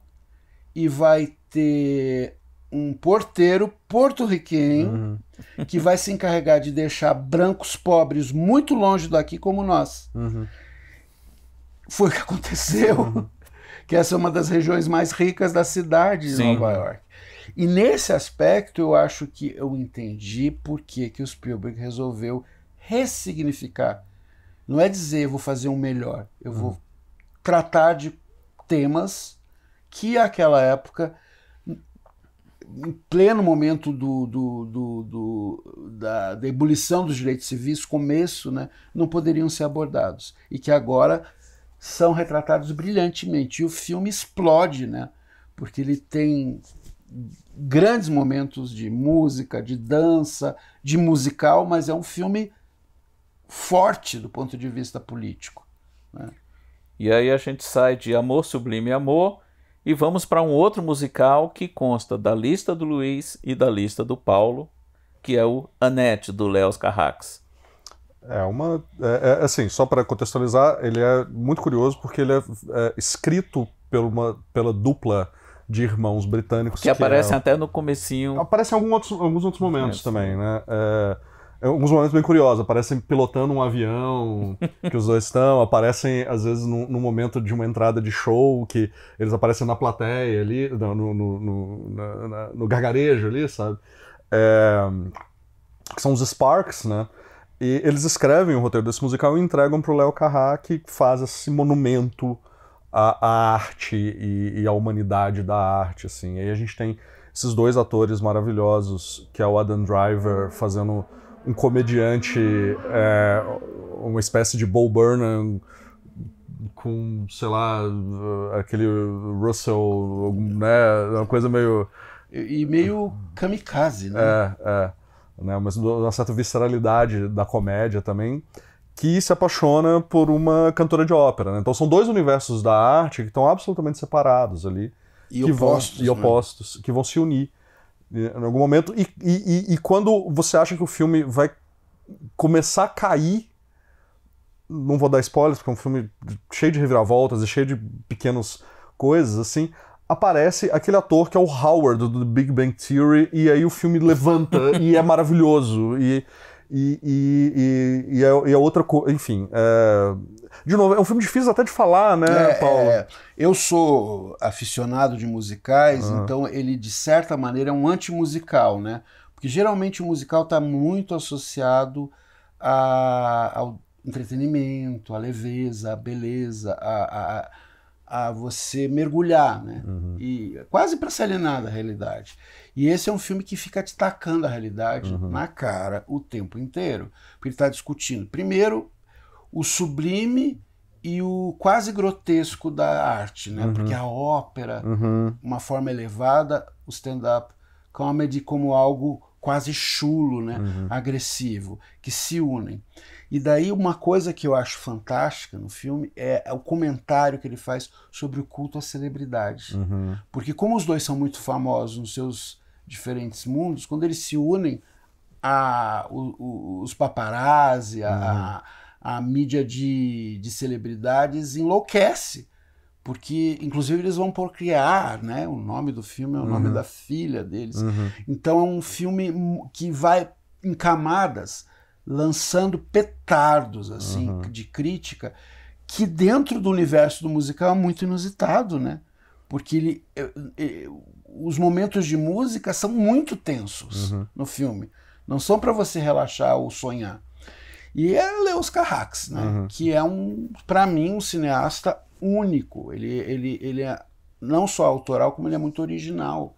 e vai ter um porteiro porto-riquenho uhum. que vai se encarregar de deixar brancos pobres muito longe daqui como nós. Uhum. Foi o que aconteceu. Uhum que essa é uma das regiões mais ricas da cidade de Sim. Nova York. E nesse aspecto eu acho que eu entendi por que, que o Spielberg resolveu ressignificar. Não é dizer vou fazer um melhor, eu vou hum. tratar de temas que aquela época em pleno momento do, do, do, do da, da, ebulição dos direitos civis, começo, né, não poderiam ser abordados. E que agora são retratados brilhantemente. E o filme explode, né? Porque ele tem grandes momentos de música, de dança, de musical, mas é um filme forte do ponto de vista político. Né? E aí a gente sai de Amor Sublime Amor e vamos para um outro musical que consta da lista do Luiz e da lista do Paulo, que é o Anete, do Léo Carrax. É uma. É, é, assim, só para contextualizar, ele é muito curioso porque ele é, é escrito uma, pela dupla de irmãos britânicos. Que, que aparecem é até no comecinho. Aparecem algum outros, alguns outros momentos também, né? É, é alguns momentos bem curiosos. Aparecem pilotando um avião que os dois estão, aparecem, às vezes, no, no, momento de uma entrada de show, que eles aparecem na plateia ali, no, no, no, na, na, no gargarejo ali, sabe? que são os Sparks, né? E eles escrevem o roteiro desse musical e entregam para o Léo Carrá, que faz esse monumento à, à arte e, e, à humanidade da arte. Assim. E aí a gente tem esses dois atores maravilhosos, que é o Adam Driver fazendo um comediante, é, uma espécie de Bo Burnham com, sei lá, aquele Russell, né, uma coisa meio... E, e meio kamikaze, né? É, é né, mas uma certa visceralidade da comédia também, que se apaixona por uma cantora de ópera. Né? Então são dois universos da arte que estão absolutamente separados ali. E que opostos. Vão, e né? opostos, né? que vão se unir né, em algum momento. E, e, e quando você acha que o filme vai começar a cair não vou dar spoilers, porque é um filme cheio de reviravoltas e cheio de pequenas coisas, assim aparece aquele ator que é o Howard do Big Bang Theory, e aí o filme levanta e é maravilhoso. E, e, e, e, e, é, e é outra coisa. Enfim. É... De novo, é um filme difícil até de falar, né, é, Paulo? É. Eu sou aficionado de musicais, ah. então ele, de certa maneira, é um antimusical, né? Porque geralmente o musical está muito associado a, ao entretenimento, à leveza, à beleza, a a você mergulhar, né? Uhum. E quase para se alienar da realidade. E esse é um filme que fica te tacando a realidade uhum. na cara o tempo inteiro, porque ele está discutindo, primeiro, o sublime e o quase grotesco da arte, né? Uhum. Porque a ópera, uhum. uma forma elevada, o stand-up comedy como algo quase chulo, né? Uhum. agressivo, que se unem. E daí uma coisa que eu acho fantástica no filme é o comentário que ele faz sobre o culto à celebridade. Uhum. Porque como os dois são muito famosos nos seus diferentes mundos, quando eles se unem a o, o, os paparazzi, a, uhum. a, a mídia de, de celebridades enlouquece porque inclusive eles vão procriar, né? O nome do filme é o uhum. nome da filha deles. Uhum. Então é um filme que vai em camadas lançando petardos assim uhum. de crítica que dentro do universo do musical é muito inusitado, né? Porque ele, é, é, os momentos de música são muito tensos uhum. no filme. Não são para você relaxar ou sonhar. E é Leos Carrax, né? Uhum. Que é um, para mim, um cineasta único, ele, ele, ele é não só autoral, como ele é muito original.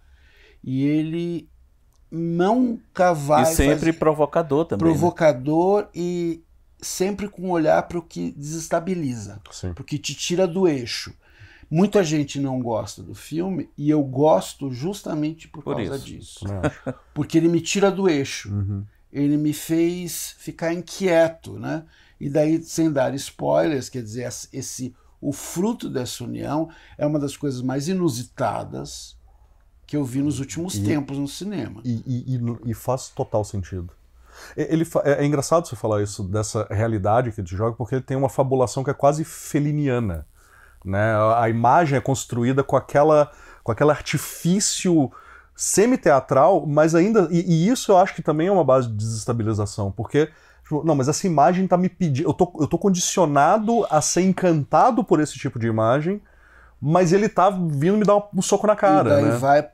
E ele não vai. E sempre fazer... provocador também. Né? Provocador né? e sempre com um olhar para o que desestabiliza, porque te tira do eixo. Muita gente não gosta do filme e eu gosto justamente por, por causa isso. disso. Porque ele me tira do eixo. Uhum. Ele me fez ficar inquieto, né? E daí, sem dar spoilers, quer dizer, esse o fruto dessa união é uma das coisas mais inusitadas que eu vi nos últimos e, tempos no cinema. E, e, e, faz total sentido. Ele, é, é engraçado você falar isso, dessa realidade que ele joga, porque ele tem uma fabulação que é quase feliniana. Né? A imagem é construída com, aquela, com aquele artifício semi-teatral, mas ainda. E, e isso eu acho que também é uma base de desestabilização, porque Tipo, não, mas essa imagem tá me pedindo. Eu tô, eu tô condicionado a ser encantado por esse tipo de imagem, mas ele tá vindo me dar um soco na cara. E daí né? vai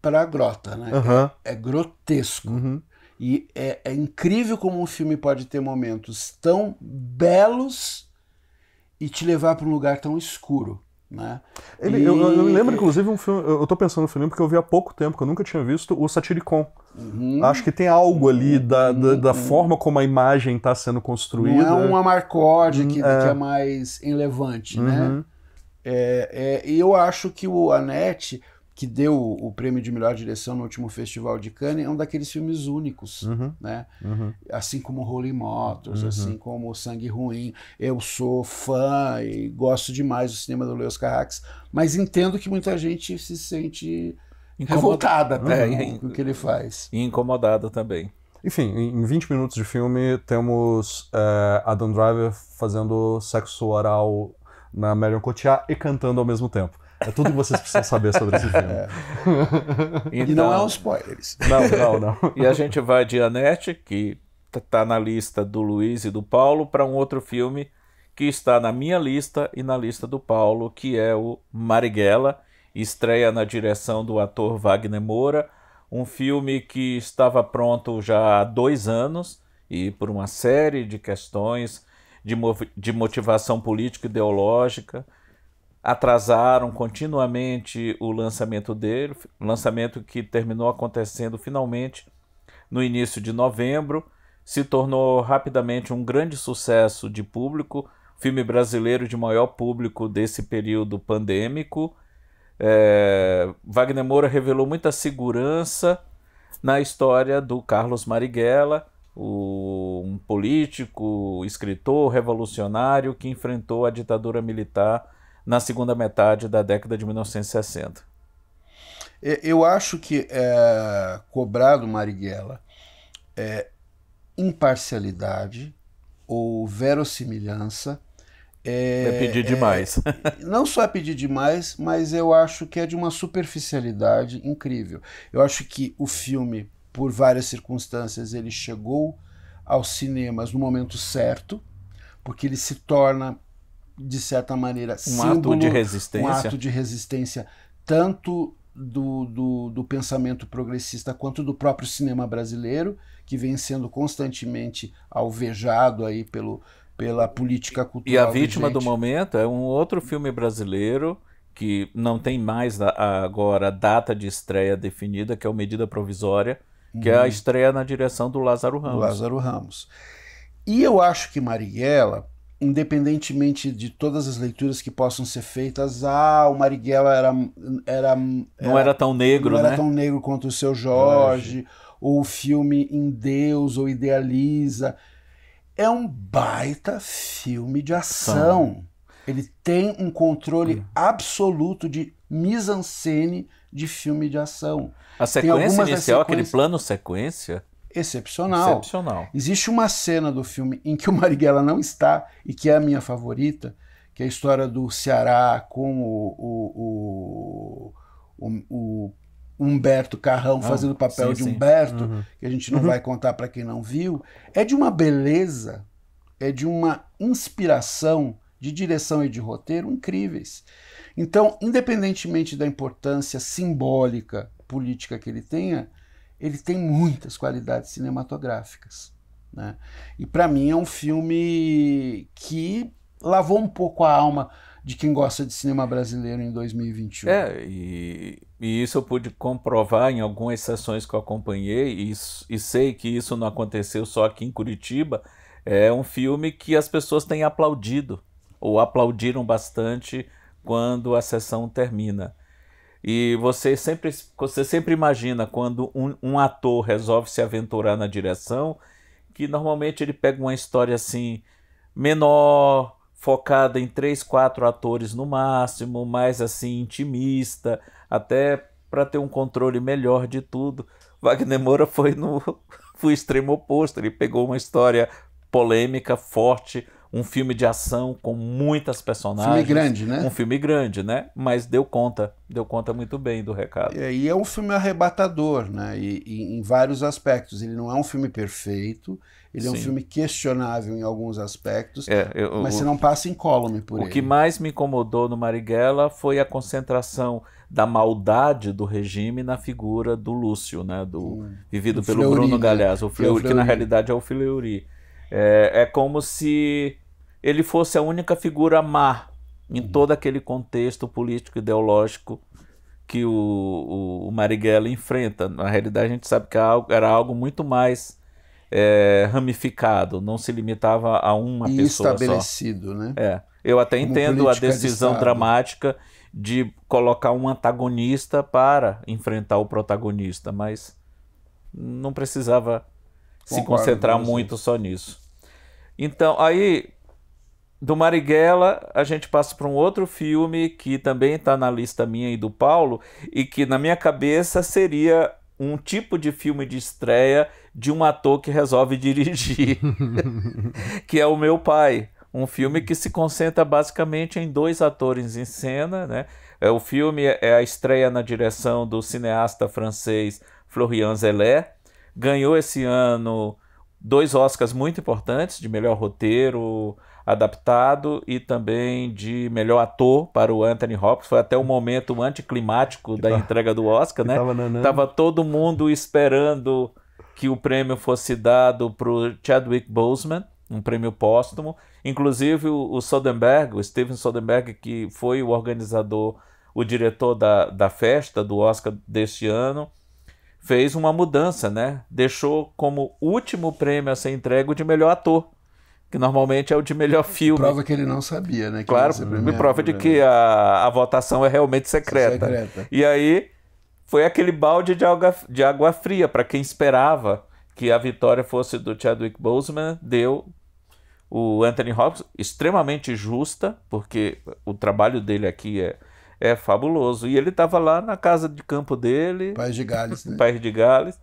pra grota, né? Uhum. É, é, grotesco. Uhum. E é, é incrível como um filme pode ter momentos tão belos e te levar para um lugar tão escuro. Né? Ele, e... eu, eu, lembro, inclusive, um filme. Eu tô pensando no filme porque eu vi há pouco tempo, que eu nunca tinha visto, o Satiricon. Uhum. Acho que tem algo ali uhum. da, uhum. da, da uhum. forma como a imagem está sendo construída. Não é uma marcode uhum. que, é... que é mais enlevante, né? Uhum. É, é, e eu acho que o Anete, que deu o prêmio de melhor direção no último festival de Cannes, é um daqueles filmes únicos, uhum, né? Uhum. Assim como Holy Motors, uhum. assim como Sangue Ruim. Eu sou fã e gosto demais do cinema do Leos Carrax, mas entendo que muita gente se sente Incomoda... revoltada até uhum. com o que ele faz. E incomodada também. Enfim, em 20 minutos de filme, temos uh, Adam Driver fazendo sexo oral na Marion Cotillard e cantando ao mesmo tempo. É tudo que vocês precisam saber sobre esse filme. É. Então, e não é então, um spoilers. Não, não, não. E a gente vai de Anete, que está na lista do Luiz e do Paulo, para um outro filme que está na minha lista e na lista do Paulo, que é o Marighella, estreia na direção do ator Wagner Moura, um filme que estava pronto já há dois anos e por uma série de questões de, de motivação política ideológica, atrasaram continuamente o lançamento dele, lançamento que terminou acontecendo finalmente no início de novembro, se tornou rapidamente um grande sucesso de público, filme brasileiro de maior público desse período pandêmico. É, Wagner Moura revelou muita segurança na história do Carlos Marighella, o, um político, escritor, revolucionário que enfrentou a ditadura militar na segunda metade da década de 1960. Eu acho que é cobrado, Marighella, é, imparcialidade ou verossimilhança. É, é pedir é, demais. É, não só é pedir demais, mas eu acho que é de uma superficialidade incrível. Eu acho que o filme, por várias circunstâncias, ele chegou aos cinemas no momento certo, porque ele se torna de certa maneira, um símbolo, ato de resistência. Um ato de resistência, tanto do, do, do, pensamento progressista quanto do próprio cinema brasileiro, que vem sendo constantemente alvejado aí pelo, pela política cultural. E a vítima do momento é um outro filme brasileiro que não tem mais agora a data de estreia definida, que é o Medida Provisória, que hum. é a uhum. estreia na direção do Lázaro Ramos. Do Lázaro Ramos. E eu acho que Marighella independentemente de todas as leituras que possam ser feitas, ah, o Marighella era. era não era, era tão negro, não né? Não era tão negro quanto o seu Jorge, ou o filme Em Deus, ou Idealiza. É um baita filme de ação. Ele tem um controle hum. absoluto de mise-en-scène de filme de ação. A sequência inicial, sequências... aquele plano sequência, excepcional. excepcional. Existe uma cena do filme em que o Marighella não está e que é a minha favorita, que é a história do Ceará com o, o, o, o Humberto Carrão ah, fazendo o papel sim, de Humberto, uhum. que a gente não uhum. vai contar para quem não viu. É de uma beleza, é de uma inspiração de direção e de roteiro incríveis. Então, independentemente da importância simbólica política que ele tenha, ele tem muitas qualidades cinematográficas. Né? E para mim é um filme que lavou um pouco a alma de quem gosta de cinema brasileiro em 2021. É, e, e isso eu pude comprovar em algumas sessões que eu acompanhei, e, e sei que isso não aconteceu só aqui em Curitiba. É um filme que as pessoas têm aplaudido, ou aplaudiram bastante quando a sessão termina. E você sempre, você sempre imagina quando um, um ator resolve se aventurar na direção, que normalmente ele pega uma história assim, menor, focada em três, quatro atores no máximo, mais assim, intimista, até para ter um controle melhor de tudo. Wagner Moura foi no, foi extremo oposto, ele pegou uma história polêmica, forte, um filme de ação com muitas personagens. Filme grande, né? Um filme grande, né? Mas deu conta, deu conta muito bem do recado. É, e é um filme arrebatador, né? E, e, em vários aspectos. Ele não é um filme perfeito, ele Sim. é um filme questionável em alguns aspectos, é, eu, mas o, você não passa incólume por o ele. O que mais me incomodou no Marighella foi a concentração da maldade do regime na figura do Lúcio, né? Do, hum. vivido do pelo Fleury, Bruno né? Galhaz, o Fleury, Fleury, que na realidade é o Fleury. É, é como se ele fosse a única figura má em uhum. todo aquele contexto político ideológico que o, o, o Marighella enfrenta. Na realidade, a gente sabe que era algo muito mais é, ramificado, não se limitava a uma e pessoa estabelecido, só. né? É. Eu até Como entendo a decisão de dramática de colocar um antagonista para enfrentar o protagonista, mas não precisava Concordo, se concentrar muito só nisso. Então, aí do Marighella, a gente passa para um outro filme que também está na lista minha e do Paulo, e que na minha cabeça seria um tipo de filme de estreia de um ator que resolve dirigir, que é o meu pai. Um filme que se concentra basicamente em dois atores em cena, né? É, o filme é a estreia na direção do cineasta francês Florian Zeller. Ganhou esse ano dois Oscars muito importantes de melhor roteiro, adaptado e também de melhor ator para o Anthony Hopkins. Foi até um momento anticlimático da entrega do Oscar, né? Tava, tava todo mundo esperando que o prêmio fosse dado para o Chadwick Boseman, um prêmio póstumo. Inclusive o, o Soderbergh, o Steven Soderbergh, que foi o organizador, o diretor da, da festa do Oscar deste ano, fez uma mudança, né? Deixou como último prêmio a ser entregue o de melhor ator que normalmente é o de melhor filme. Prova que ele não sabia, né? claro, me prova de né? que a, a votação é realmente secreta. secreta. E aí foi aquele balde de água, de água fria para quem esperava que a vitória fosse do Chadwick Boseman, deu o Anthony Hopkins, extremamente justa, porque o trabalho dele aqui é, é fabuloso. E ele estava lá na casa de campo dele, País de Gales, né? País de Gales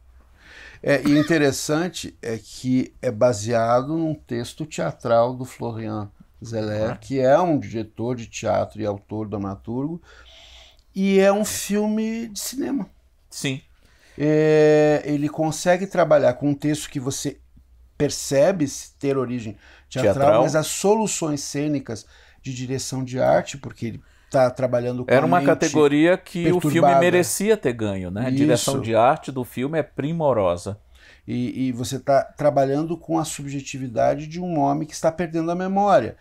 é, e interessante é que é baseado num texto teatral do Florian Zeller, uhum. que é um diretor de teatro e autor dramaturgo, e é um filme de cinema. Sim. É, ele consegue trabalhar com um texto que você percebe ter origem teatral, teatral, mas as soluções cênicas de direção de arte, porque ele tá trabalhando com Era uma categoria que perturbada. o filme merecia ter ganho, né? A direção de arte do filme é primorosa. E, e você está trabalhando com a subjetividade de um homem que está perdendo a memória.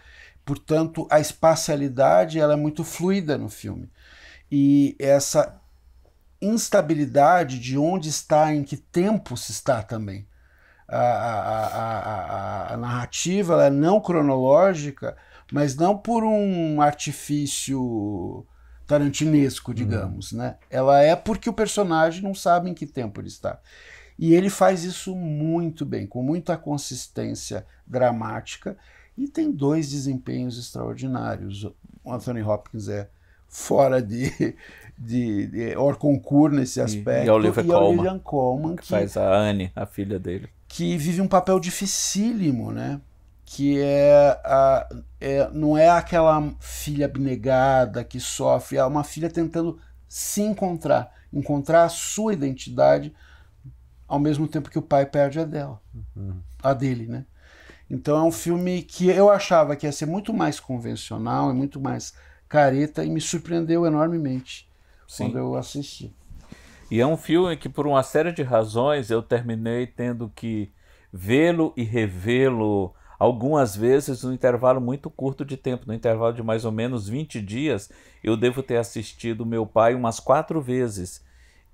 Portanto, a espacialidade ela é muito fluida no filme. E essa instabilidade de onde está, em que tempo se está também. A, a, a, a, a narrativa ela é não cronológica, mas não por um artifício tarantinesco, uhum. digamos, uhum. né? Ela é porque o personagem não sabe em que tempo ele está. E ele faz isso muito bem, com muita consistência dramática, e tem dois desempenhos extraordinários. O Anthony Hopkins é fora de, de, de é concurso nesse aspecto. E, e a Coleman a que, que faz a Anne, a filha dele. Que vive um papel dificílimo, né? que é, a, é, não é aquela filha abnegada que sofre, é uma filha tentando se encontrar, encontrar a sua identidade ao mesmo tempo que o pai perde a dela, uhum. a dele, né? Então é um filme que eu achava que ia ser muito mais convencional e muito mais careta e me surpreendeu enormemente Sim. quando eu assisti. E é um filme que por uma série de razões eu terminei tendo que vê-lo e revê-lo algumas vezes no intervalo muito curto de tempo, no intervalo de mais ou menos 20 dias, eu devo ter assistido meu pai umas quatro vezes.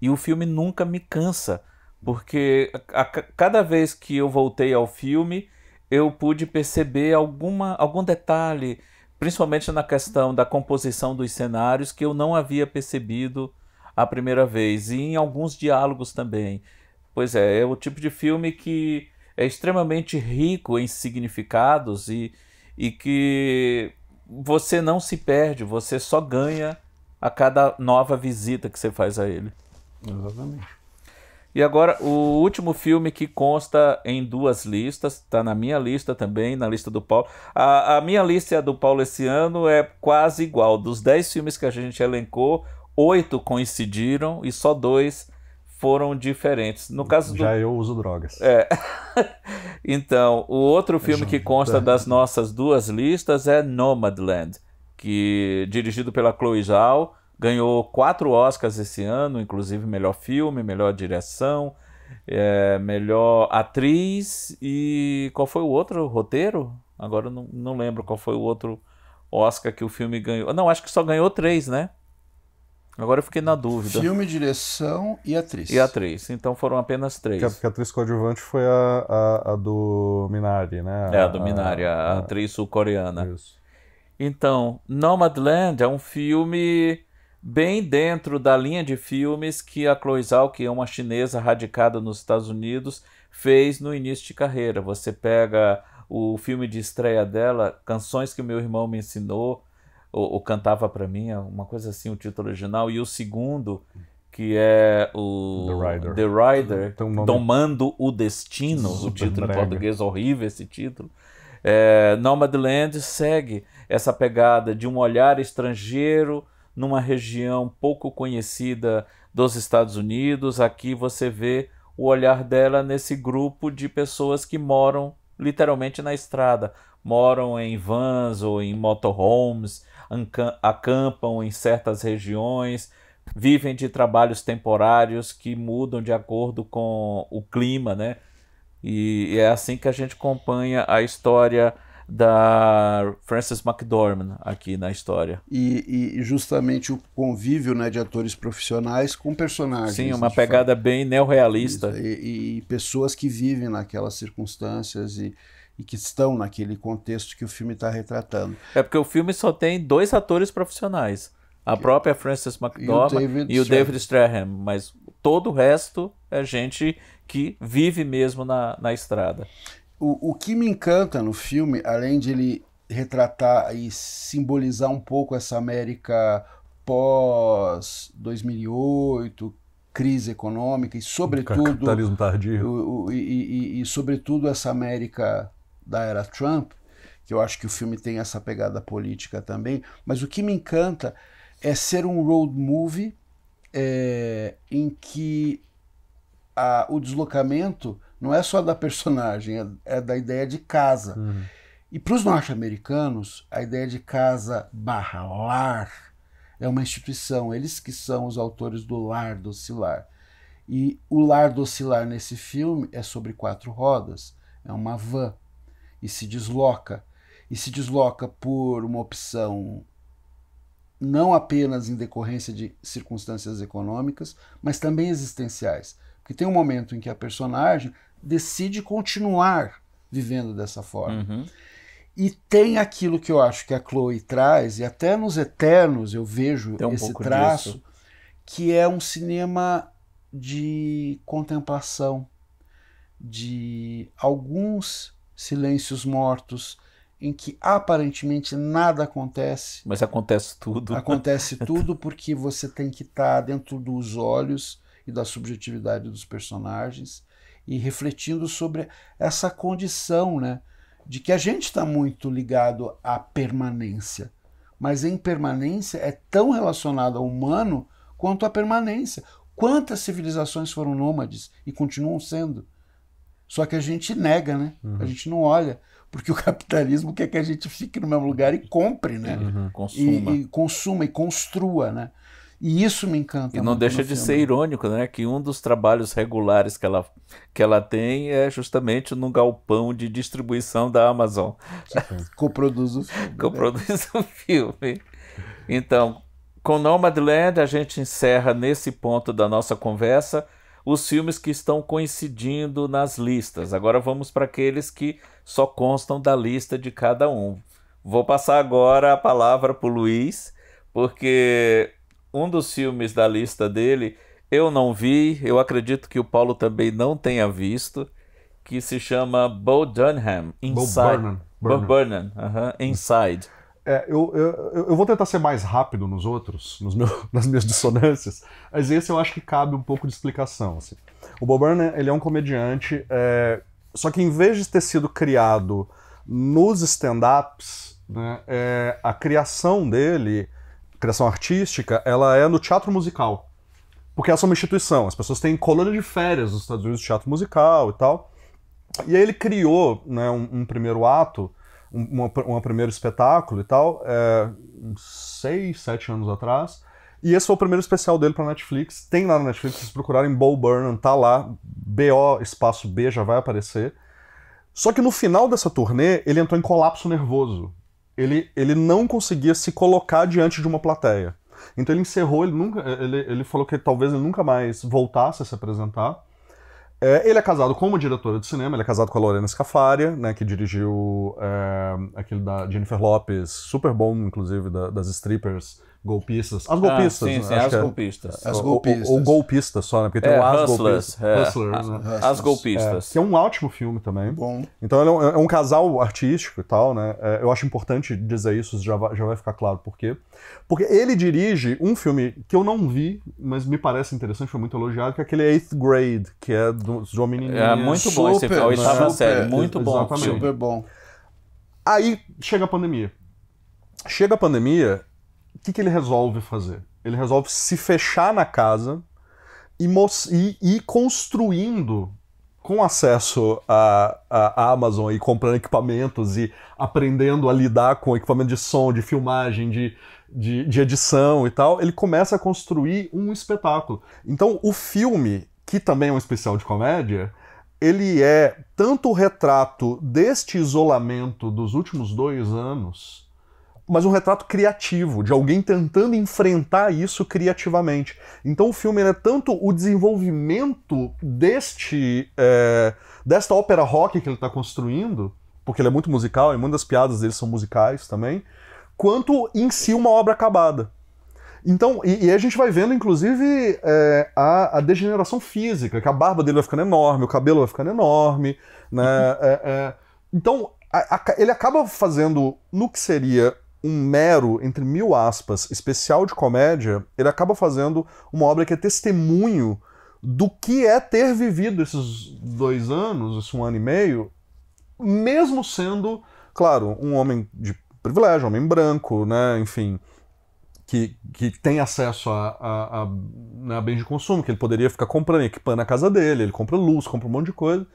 E o filme nunca me cansa, porque a, a, cada vez que eu voltei ao filme, eu pude perceber alguma, algum detalhe, principalmente na questão da composição dos cenários, que eu não havia percebido a primeira vez, e em alguns diálogos também. Pois é, é o tipo de filme que é extremamente rico em significados e, e que você não se perde, você só ganha a cada nova visita que você faz a ele. Exatamente. E agora, o último filme que consta em duas listas, está na minha lista também, na lista do Paulo. A, a minha lista e a do Paulo esse ano é quase igual. Dos dez filmes que a gente elencou, oito coincidiram e só dois foram diferentes. No caso Já eu uso drogas. É. então, o outro filme que consta das nossas duas listas é Nomadland, que dirigido pela Chloe Zhao, ganhou quatro Oscars esse ano, inclusive melhor filme, melhor direção, é, melhor atriz e qual foi o outro roteiro? Agora eu não, não lembro qual foi o outro Oscar que o filme ganhou. Não, acho que só ganhou três, né? Agora eu fiquei na dúvida. Filme, direção e atriz. E atriz. Então foram apenas três. Porque a, atriz coadjuvante foi a, a, a, do Minari, né? é, a do Minari, a, é. atriz sul-coreana. Isso. Então, Nomadland é um filme bem dentro da linha de filmes que a Chloe Zhao, que é uma chinesa radicada nos Estados Unidos, fez no início de carreira. Você pega o filme de estreia dela, Canções que Meu Irmão Me Ensinou, ou, ou cantava para mim, é uma coisa assim, o título original, e o segundo, que é o The Rider, The Rider então, nome... Domando o Destino, Super o título em português, horrível esse título. É, Nomadland segue essa pegada de um olhar estrangeiro numa região pouco conhecida dos Estados Unidos. Aqui você vê o olhar dela nesse grupo de pessoas que moram literalmente na estrada, moram em vans ou em motorhomes, acampam em certas regiões, vivem de trabalhos temporários que mudam de acordo com o clima, né? E é assim que a gente acompanha a história da Frances McDormand aqui na história. E, e, justamente o convívio né, de atores profissionais com personagens. Sim, né, uma pegada bem neorrealista. E, e, pessoas que vivem naquelas circunstâncias e e que estão naquele contexto que o filme está retratando. É porque o filme só tem dois atores profissionais. A própria Frances McDormand e o David, e o David Strahan, mas todo o resto é gente que vive mesmo na, na estrada. O, o que me encanta no filme, além de ele retratar e simbolizar um pouco essa América pós 2008, crise econômica e sobretudo capitalismo tardio o, o, e, e, e, sobretudo essa América da era Trump, que eu acho que o filme tem essa pegada política também, mas o que me encanta é ser um road movie é, em que a, o deslocamento não é só da personagem, é, é da ideia de casa. Uhum. E para os norte-americanos, a ideia de casa barra lar é uma instituição, eles que são os autores do lar docilar. E o lar docilar nesse filme é sobre quatro rodas, é uma van e se desloca, e se desloca por uma opção não apenas em decorrência de circunstâncias econômicas, mas também existenciais. Porque tem um momento em que a personagem decide continuar vivendo dessa forma. Uhum. E tem aquilo que eu acho que a Chloe traz, e até nos Eternos eu vejo um esse traço, disso. que é um cinema de contemplação de alguns silêncios mortos, em que aparentemente nada acontece. Mas acontece tudo. Acontece tudo porque você tem que estar dentro dos olhos e da subjetividade dos personagens e refletindo sobre essa condição, né? De que a gente está muito ligado à permanência. Mas a impermanência é tão relacionada ao humano quanto à permanência. Quantas civilizações foram nômades e continuam sendo? Só que a gente nega, né? Uhum. A gente não olha. Porque o capitalismo quer que a gente fique no mesmo lugar e compre, né? Uhum. Consuma. E, e, consuma e construa, né? E isso me encanta. E não deixa de filme. ser irônico, né? Que um dos trabalhos regulares que ela, que ela tem é justamente no galpão de distribuição da Amazon. Que coproduz o filme. Né? coproduz né? o filme. Então, com Nomadland, a gente encerra nesse ponto da nossa conversa os filmes que estão coincidindo nas listas. Agora vamos para aqueles que só constam da lista de cada um. Vou passar agora a palavra para o Luiz, porque um dos filmes da lista dele eu não vi, eu acredito que o Paulo também não tenha visto, que se chama Bo Dunham, Inside. Bo Burnham. Burnham. Bo Burnham, uh -huh, Inside. É, eu, eu, eu, vou tentar ser mais rápido nos outros, nos meus nas minhas dissonâncias, mas esse eu acho que cabe um pouco de explicação. Assim. O Bob Burner, ele é um comediante, é, só que em vez de ter sido criado nos stand-ups, né, é, a criação dele, criação artística, ela é no teatro musical. Porque essa é uma instituição, as pessoas têm colônia de férias nos Estados Unidos de teatro musical e tal. E aí ele criou né, um, um primeiro ato um, um, um primeiro espetáculo e tal, é, seis, sete anos atrás. E esse foi o primeiro especial dele para Netflix. Tem lá na Netflix, se procurarem Bo Burnham, tá lá, BO espaço B já vai aparecer. Só que no final dessa turnê, ele entrou em colapso nervoso. Ele, ele não conseguia se colocar diante de uma plateia. Então ele encerrou, ele, nunca, ele, ele falou que talvez ele nunca mais voltasse a se apresentar. É, ele é casado com uma diretora de cinema, ele é casado com a Lorena Scafaria, né, que dirigiu é, aquele da Jennifer Lopes, super bom, inclusive, da, das strippers, golpistas. As ah, golpistas. Ah, sim, né? sim, as é golpistas. as golpistas. Ou, golpistas só, né? Porque tem é, o As Hustlers, Golpistas. É. Hustlers, né? As Golpistas. É, que é um ótimo filme também. Bom. Então é um, é um casal artístico e tal, né? É, eu acho importante dizer isso, já vai, já vai ficar claro por quê. Porque ele dirige um filme que eu não vi, mas me parece interessante, foi muito elogiado, que é aquele Eighth Grade, que é do, homens É muito super, bom esse filme, a oitava série. Muito bom. Exatamente. Super bom. Aí chega a pandemia. Chega a pandemia que, que ele resolve fazer? Ele resolve se fechar na casa e, ir construindo com acesso à, à Amazon e comprando equipamentos e aprendendo a lidar com equipamento de som, de filmagem, de, de, de edição e tal, ele começa a construir um espetáculo. Então, o filme, que também é um especial de comédia, ele é tanto o retrato deste isolamento dos últimos dois anos mas um retrato criativo, de alguém tentando enfrentar isso criativamente. Então o filme é tanto o desenvolvimento deste é, desta ópera rock que ele está construindo, porque ele é muito musical e muitas piadas dele são musicais também, quanto em si uma obra acabada. Então, e, e a gente vai vendo, inclusive, é, a, a, degeneração física, que a barba dele vai ficando enorme, o cabelo vai ficando enorme, né? É, é, então, a, a, ele acaba fazendo no que seria um mero, entre mil aspas, especial de comédia, ele acaba fazendo uma obra que é testemunho do que é ter vivido esses dois anos, esse um ano e meio, mesmo sendo, claro, um homem de privilégio, um homem branco, né, enfim, que, que tem acesso a, a, a, né, a bens de consumo, que ele poderia ficar comprando, equipando a casa dele, ele compra luz, compra um monte de coisa.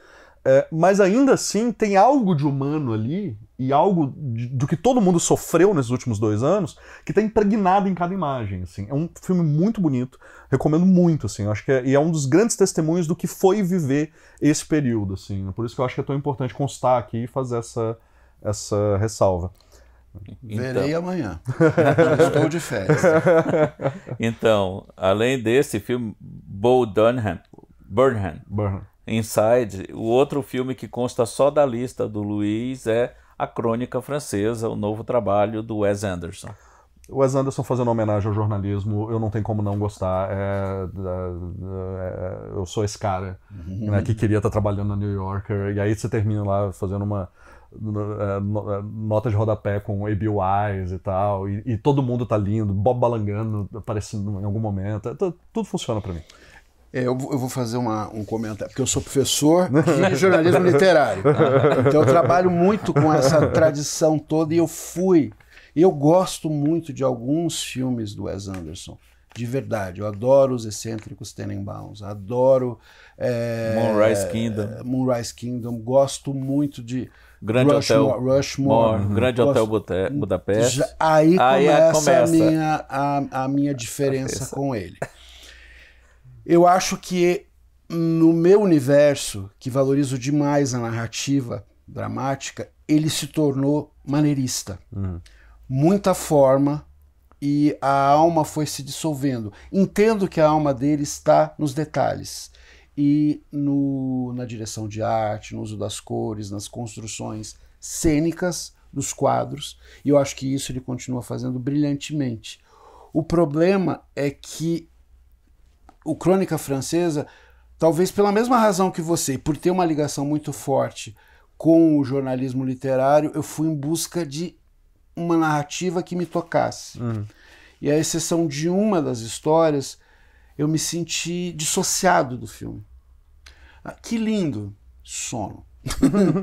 É, mas ainda assim tem algo de humano ali e algo de, do que todo mundo sofreu nesses últimos dois anos que está impregnado em cada imagem. Assim. É um filme muito bonito, recomendo muito. Assim. Eu acho que é, e é um dos grandes testemunhos do que foi viver esse período. Assim. Por isso que eu acho que é tão importante constar aqui e fazer essa, essa ressalva. Verei então... amanhã. Estou de férias. então, além desse filme, Bo Dunham, Burnham, Burnham Inside. O outro filme que consta só da lista do Luiz é A Crônica Francesa, o novo trabalho do Wes Anderson. O Wes Anderson fazendo homenagem ao jornalismo, eu não tenho como não gostar. É, é, é, eu sou esse cara uhum. né, que queria estar trabalhando na New Yorker. E aí você termina lá fazendo uma é, é, nota de rodapé com A.B. Wise e tal. E, e, todo mundo tá lindo, Bob Balangano aparecendo em algum momento. É, tá, tudo funciona para mim. É, eu, vou fazer uma, um comentário, porque eu sou professor de jornalismo literário. Tá? Então eu trabalho muito com essa tradição toda e eu fui. Eu gosto muito de alguns filmes do Wes Anderson. De verdade, eu adoro os excêntricos Tenenbaums, adoro é, Moonrise Kingdom. É, Moonrise Kingdom, gosto muito de Grande Rushmore, Hotel Rushmore, More, Grande gosto, Hotel Budapeste. Já, aí, aí, começa, começa. A, minha, a, a minha diferença com ele. Eu acho que no meu universo, que valorizo demais a narrativa dramática, ele se tornou maneirista. Uhum. Muita forma e a alma foi se dissolvendo. Entendo que a alma dele está nos detalhes e no, na direção de arte, no uso das cores, nas construções cênicas dos quadros, e eu acho que isso ele continua fazendo brilhantemente. O problema é que o Crônica Francesa, talvez pela mesma razão que você, por ter uma ligação muito forte com o jornalismo literário, eu fui em busca de uma narrativa que me tocasse. Uhum. E à exceção de uma das histórias, eu me senti dissociado do filme. Ah, que lindo! Sono.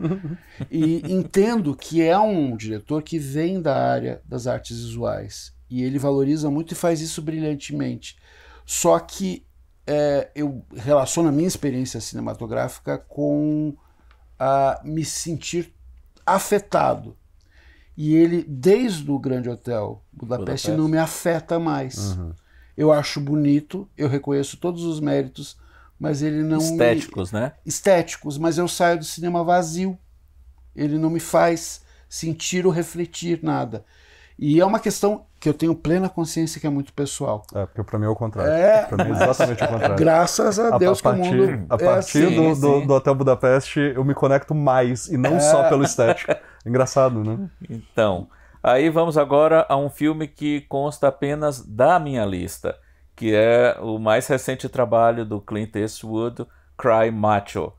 e entendo que é um diretor que vem da área das artes visuais e ele valoriza muito e faz isso brilhantemente. Só que é, eu relaciono a minha experiência cinematográfica com a me sentir afetado. E ele, desde o Grande Hotel Budapeste, Budapeste. não me afeta mais. Uhum. Eu acho bonito, eu reconheço todos os méritos, mas ele não. Estéticos, me... né? Estéticos, mas eu saio do cinema vazio. Ele não me faz sentir ou refletir nada. E é uma questão que eu tenho plena consciência que é muito pessoal. É, porque para mim é o contrário. É, pra mim é exatamente o contrário. Graças a Deus a, partir, que o mundo... A é partir é, do, do, do, Hotel Budapeste, eu me conecto mais, e não é. só pelo estético. Engraçado, né? Então, aí vamos agora a um filme que consta apenas da minha lista, que é o mais recente trabalho do Clint Eastwood, Cry Macho.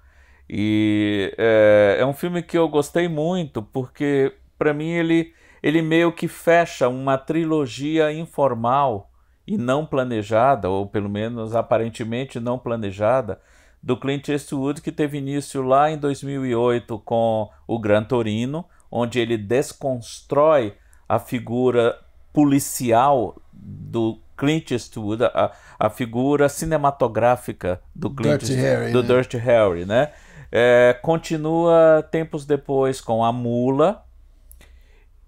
E é, é um filme que eu gostei muito, porque para mim ele ele meio que fecha uma trilogia informal e não planejada, ou pelo menos aparentemente não planejada, do Clint Eastwood que teve início lá em 2008 com o Gran Torino, onde ele desconstrói a figura policial do Clint Eastwood, a, a figura cinematográfica do Clint Dirty Eastwood, Harry, do né? Dirty Harry, né? É, continua tempos depois com a Mula,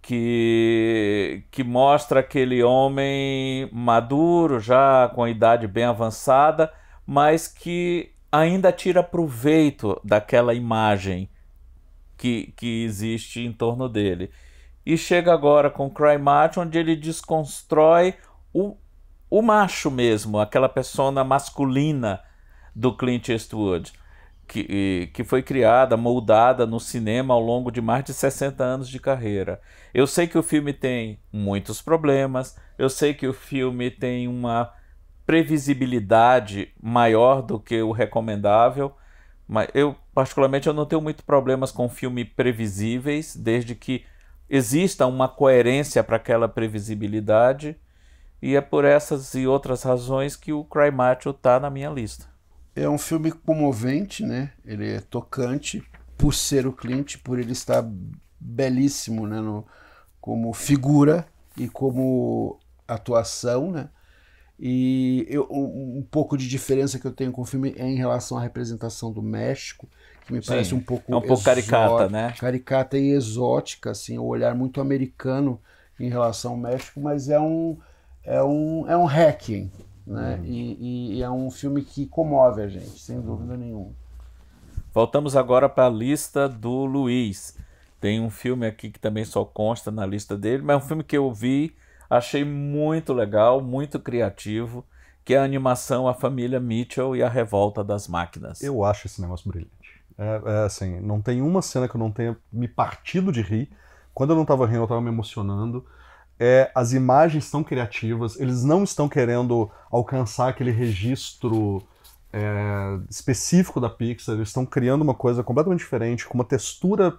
que, que mostra aquele homem maduro, já com a idade bem avançada, mas que ainda tira proveito daquela imagem que, que existe em torno dele. E chega agora com Cry Macho, onde ele desconstrói o, o macho mesmo, aquela persona masculina do Clint Eastwood que, que foi criada, moldada no cinema ao longo de mais de 60 anos de carreira. Eu sei que o filme tem muitos problemas, eu sei que o filme tem uma previsibilidade maior do que o recomendável, mas eu particularmente eu não tenho muito problemas com filmes previsíveis, desde que exista uma coerência para aquela previsibilidade, e é por essas e outras razões que o Cry Macho está na minha lista. É um filme comovente, né? Ele é tocante por ser o Clint, por ele estar belíssimo, né? No, como figura e como atuação, né? E eu, um, pouco de diferença que eu tenho com o filme é em relação à representação do México, que me Sim, parece um pouco. É um pouco caricata, né? Caricata e exótica, assim, o um olhar muito americano em relação ao México, mas é um. É um, é um hacking, né? Hum. E, e, é um filme que comove a gente, sem uhum. dúvida nenhuma. Voltamos agora para a lista do Luiz. Tem um filme aqui que também só consta na lista dele, mas é um filme que eu vi, achei muito legal, muito criativo, que é a animação A Família Mitchell e a Revolta das Máquinas. Eu acho esse negócio brilhante. É, é assim, não tem uma cena que eu não tenha me partido de rir. Quando eu não estava rindo, eu estava me emocionando é, as imagens tão criativas, eles não estão querendo alcançar aquele registro é, específico da Pixar, eles estão criando uma coisa completamente diferente, com uma textura,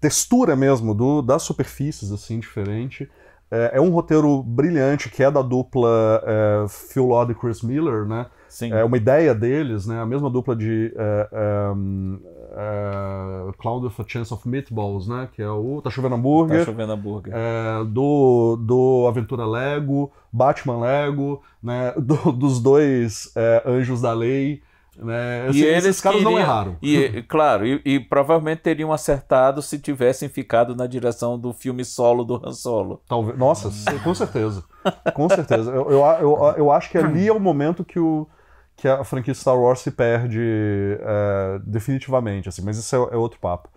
textura mesmo do, das superfícies assim diferente. É, é um roteiro brilhante que é da dupla é, Phil Lord e Chris Miller, né? Sim. É uma ideia deles, né? A mesma dupla de é, é, hum, é, Cloud of a Chance of Meatballs, né? Que é o Tá Chovendo Hambúrguer. Tá Chovendo Hambúrguer. É, do, do Aventura Lego, Batman Lego, né? Do, dos dois é, Anjos da Lei. Né? Assim, e eles caras queriam, não erraram. E, claro, e, e, provavelmente teriam acertado se tivessem ficado na direção do filme solo do Han Solo. Talvez, nossa, com certeza. Com certeza. Eu, eu, eu, eu acho que ali é o momento que o, que a franquia Star Wars se perde é, definitivamente, assim, mas isso é, é outro papo.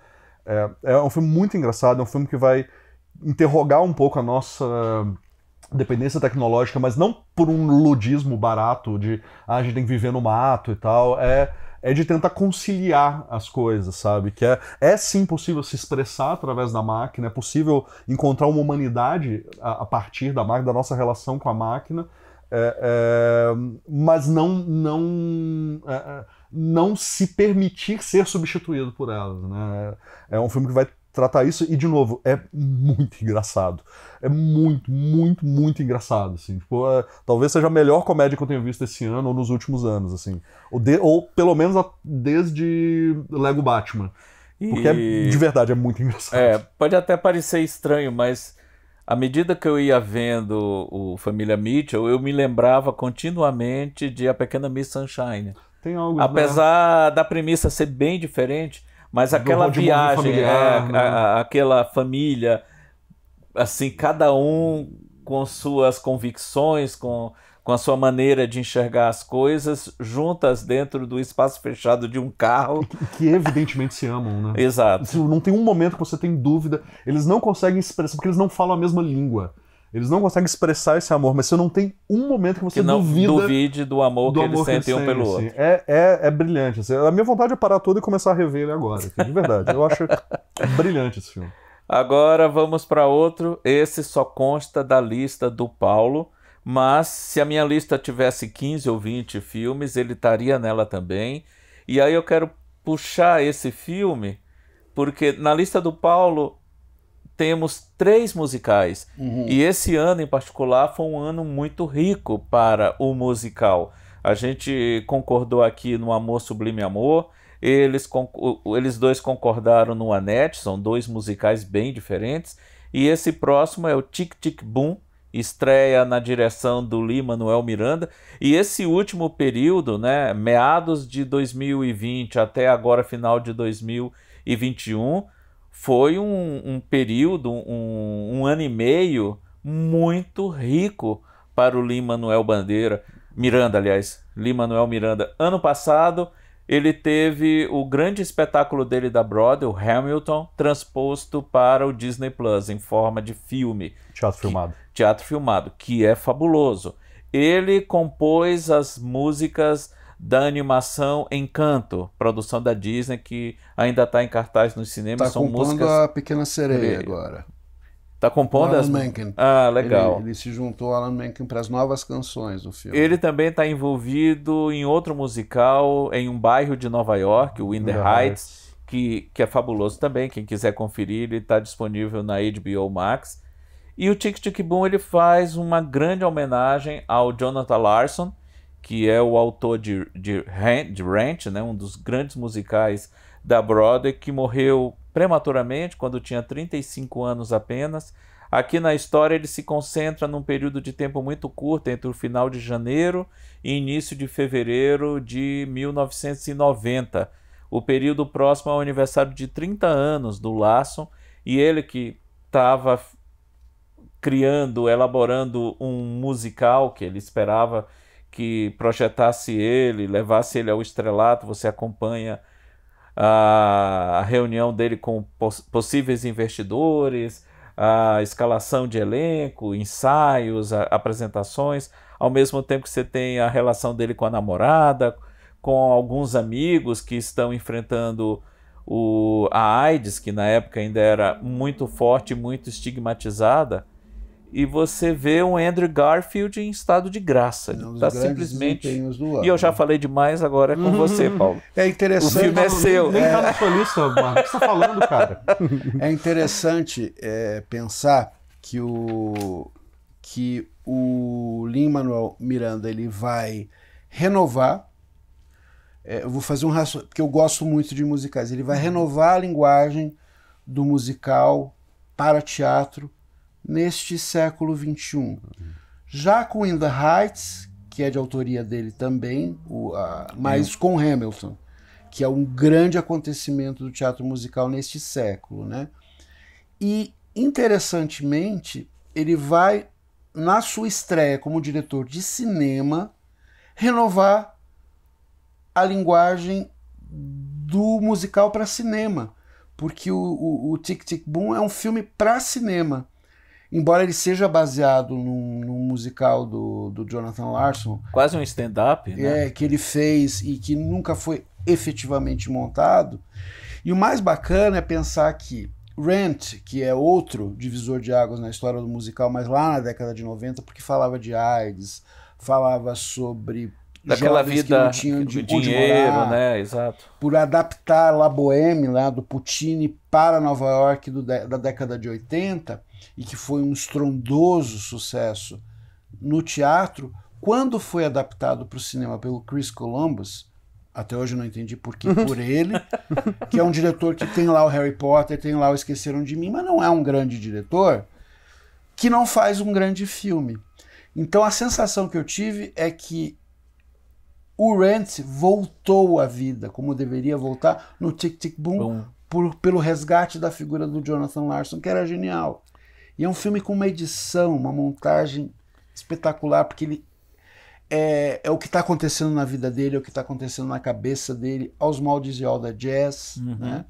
É, é, um filme muito engraçado, é um filme que vai interrogar um pouco a nossa dependência tecnológica, mas não por um ludismo barato de ah, a gente tem que viver no mato e tal, é, é de tentar conciliar as coisas, sabe? Que é, é sim possível se expressar através da máquina, é possível encontrar uma humanidade a, a partir da máquina, da nossa relação com a máquina, é, é, mas não não é, é, não se permitir ser substituído por elas. Né? É um filme que vai tratar isso e de novo é muito engraçado, é muito muito muito engraçado assim. Tipo, talvez seja a melhor comédia que eu tenho visto esse ano ou nos últimos anos assim, ou, de, ou pelo menos a, desde Lego Batman, e... porque de verdade é muito engraçado. É, pode até parecer estranho, mas à medida que eu ia vendo o Família Mitchell, eu me lembrava continuamente de A Pequena Miss Sunshine. Tem algo. Apesar né? da premissa ser bem diferente, mas aquela viagem, é, familiar, é, né? a, aquela família, assim, cada um com suas convicções, com com a sua maneira de enxergar as coisas, juntas dentro do espaço fechado de um carro. Que, evidentemente se amam, né? Exato. Tipo, não tem um momento que você tem dúvida. Eles não conseguem expressar, porque eles não falam a mesma língua. Eles não conseguem expressar esse amor, mas você não tem um momento que você que não duvida duvide do amor do que eles sentem um pelo outro. É, é, é brilhante. Assim. A minha vontade é parar tudo e começar a rever ele agora, assim, de verdade. Eu acho brilhante esse filme. Agora vamos para outro. Esse só consta da lista do Paulo, mas se a minha lista tivesse 15 ou 20 filmes, ele estaria nela também. E aí eu quero puxar esse filme, porque na lista do Paulo temos três musicais. Uhum. E esse ano em particular foi um ano muito rico para o musical. A gente concordou aqui no Amor Sublime Amor, eles, eles dois concordaram no Anete, são dois musicais bem diferentes. E esse próximo é o Tic Tic Boom, estreia na direção do Lee Manuel Miranda. E esse último período, né, meados de 2020 até agora final de 2021, foi um, um período, um, um, ano e meio muito rico para o Lee Manuel Bandeira. Miranda, aliás, Lima Manuel Miranda. Ano passado, ele teve o grande espetáculo dele da Broadway, o Hamilton, transposto para o Disney Plus em forma de filme. Teatro filmado teatro filmado, que é fabuloso. Ele compôs as músicas da animação Encanto, produção da Disney, que ainda está em cartaz nos cinemas. Está compondo músicas... a Pequena Sereia ele... agora. Está compondo Alan as... Ah, legal. Ele, ele se juntou a Alan Menken para as novas canções do filme. Ele também está envolvido em outro musical em um bairro de Nova York, o In Heights, Heights, que, que é fabuloso também. Quem quiser conferir, ele está disponível na HBO Max. E o Tic Tic Boom ele faz uma grande homenagem ao Jonathan Larson, que é o autor de, de, de Ranch, né, um dos grandes musicais da Broadway, que morreu prematuramente, quando tinha 35 anos apenas. Aqui na história ele se concentra num período de tempo muito curto, entre o final de janeiro e início de fevereiro de 1990, o período próximo ao aniversário de 30 anos do Laço, e ele que estava criando, elaborando um musical que ele esperava que projetasse ele, levasse ele ao estrelato. Você acompanha a reunião dele com possíveis investidores, a escalação de elenco, ensaios, apresentações, ao mesmo tempo que você tem a relação dele com a namorada, com alguns amigos que estão enfrentando o, a AIDS, que na época ainda era muito forte, muito estigmatizada, e você vê um Andrew Garfield em estado de graça. É um tá simplesmente. Ano, e eu já falei demais agora é com você, Paulo. É interessante. O filme é seu. Tá nem tá é... tá na sua lista, Marcos. O que você está falando, cara? É interessante é, pensar que o que o Lin Manuel Miranda ele vai renovar. É, eu vou fazer um raciocínio porque eu gosto muito de musicais. Ele vai renovar a linguagem do musical para teatro neste século XXI. Já com In the Heights, que é de autoria dele também, o, a, mas com Hamilton, que é um grande acontecimento do teatro musical neste século. Né? E, interessantemente, ele vai, na sua estreia como diretor de cinema, renovar a linguagem do musical para cinema, porque o, o, o Tic Tic Boom é um filme para cinema embora ele seja baseado num, num musical do, do, Jonathan Larson. Quase um stand-up, né? É, que ele fez e que nunca foi efetivamente montado. E o mais bacana é pensar que Rent, que é outro divisor de águas na história do musical, mas lá na década de 90, porque falava de AIDS, falava sobre daquela vida que não tinham de, dinheiro, morar, né? Exato. Por adaptar La Boheme lá do Puccini para Nova York do, da década de 80, e que foi um estrondoso sucesso no teatro, quando foi adaptado para o cinema pelo Chris Columbus, até hoje não entendi por que por ele, que é um diretor que tem lá o Harry Potter, tem lá o Esqueceram de Mim, mas não é um grande diretor, que não faz um grande filme. Então a sensação que eu tive é que o Rent voltou à vida, como deveria voltar no Tic Tic Boom, por, pelo resgate da figura do Jonathan Larson, que era genial. E é um filme com uma edição, uma montagem espetacular, porque ele é, é o que está acontecendo na vida dele, é o que está acontecendo na cabeça dele, aos moldes de All Jazz. Uhum. Né?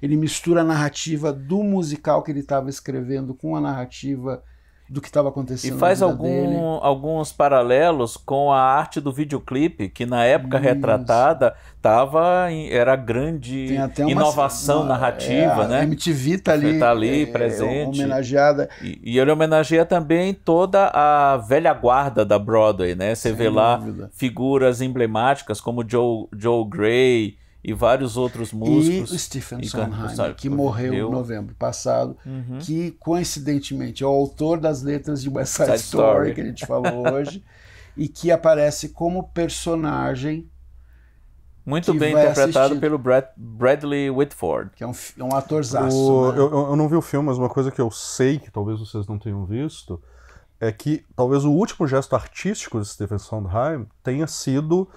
Ele mistura a narrativa do musical que ele estava escrevendo com a narrativa do que estava acontecendo. E faz algum, alguns paralelos com a arte do videoclipe, que na época Isso. retratada tava em, era grande inovação uma, narrativa, é, né? MTV tá ali, tá ali é, presente. Homenageada. E, e, ele homenageia também toda a velha guarda da Broadway, né? Você Sem vê dúvida. lá figuras emblemáticas como Joe, Joe Gray, e vários outros músicos. E o Stephen Sondheim, que morreu em novembro passado, uhum. que coincidentemente é o autor das letras de West Side, Side Story, Story, que a gente falou hoje, e que aparece como personagem. Muito bem interpretado assistir. pelo Brad, Bradley Whitford. Que é um, é um atorzaço. O, né? eu, eu não vi o filme, mas uma coisa que eu sei, que talvez vocês não tenham visto, é que talvez o último gesto artístico de Stephen Sondheim tenha sido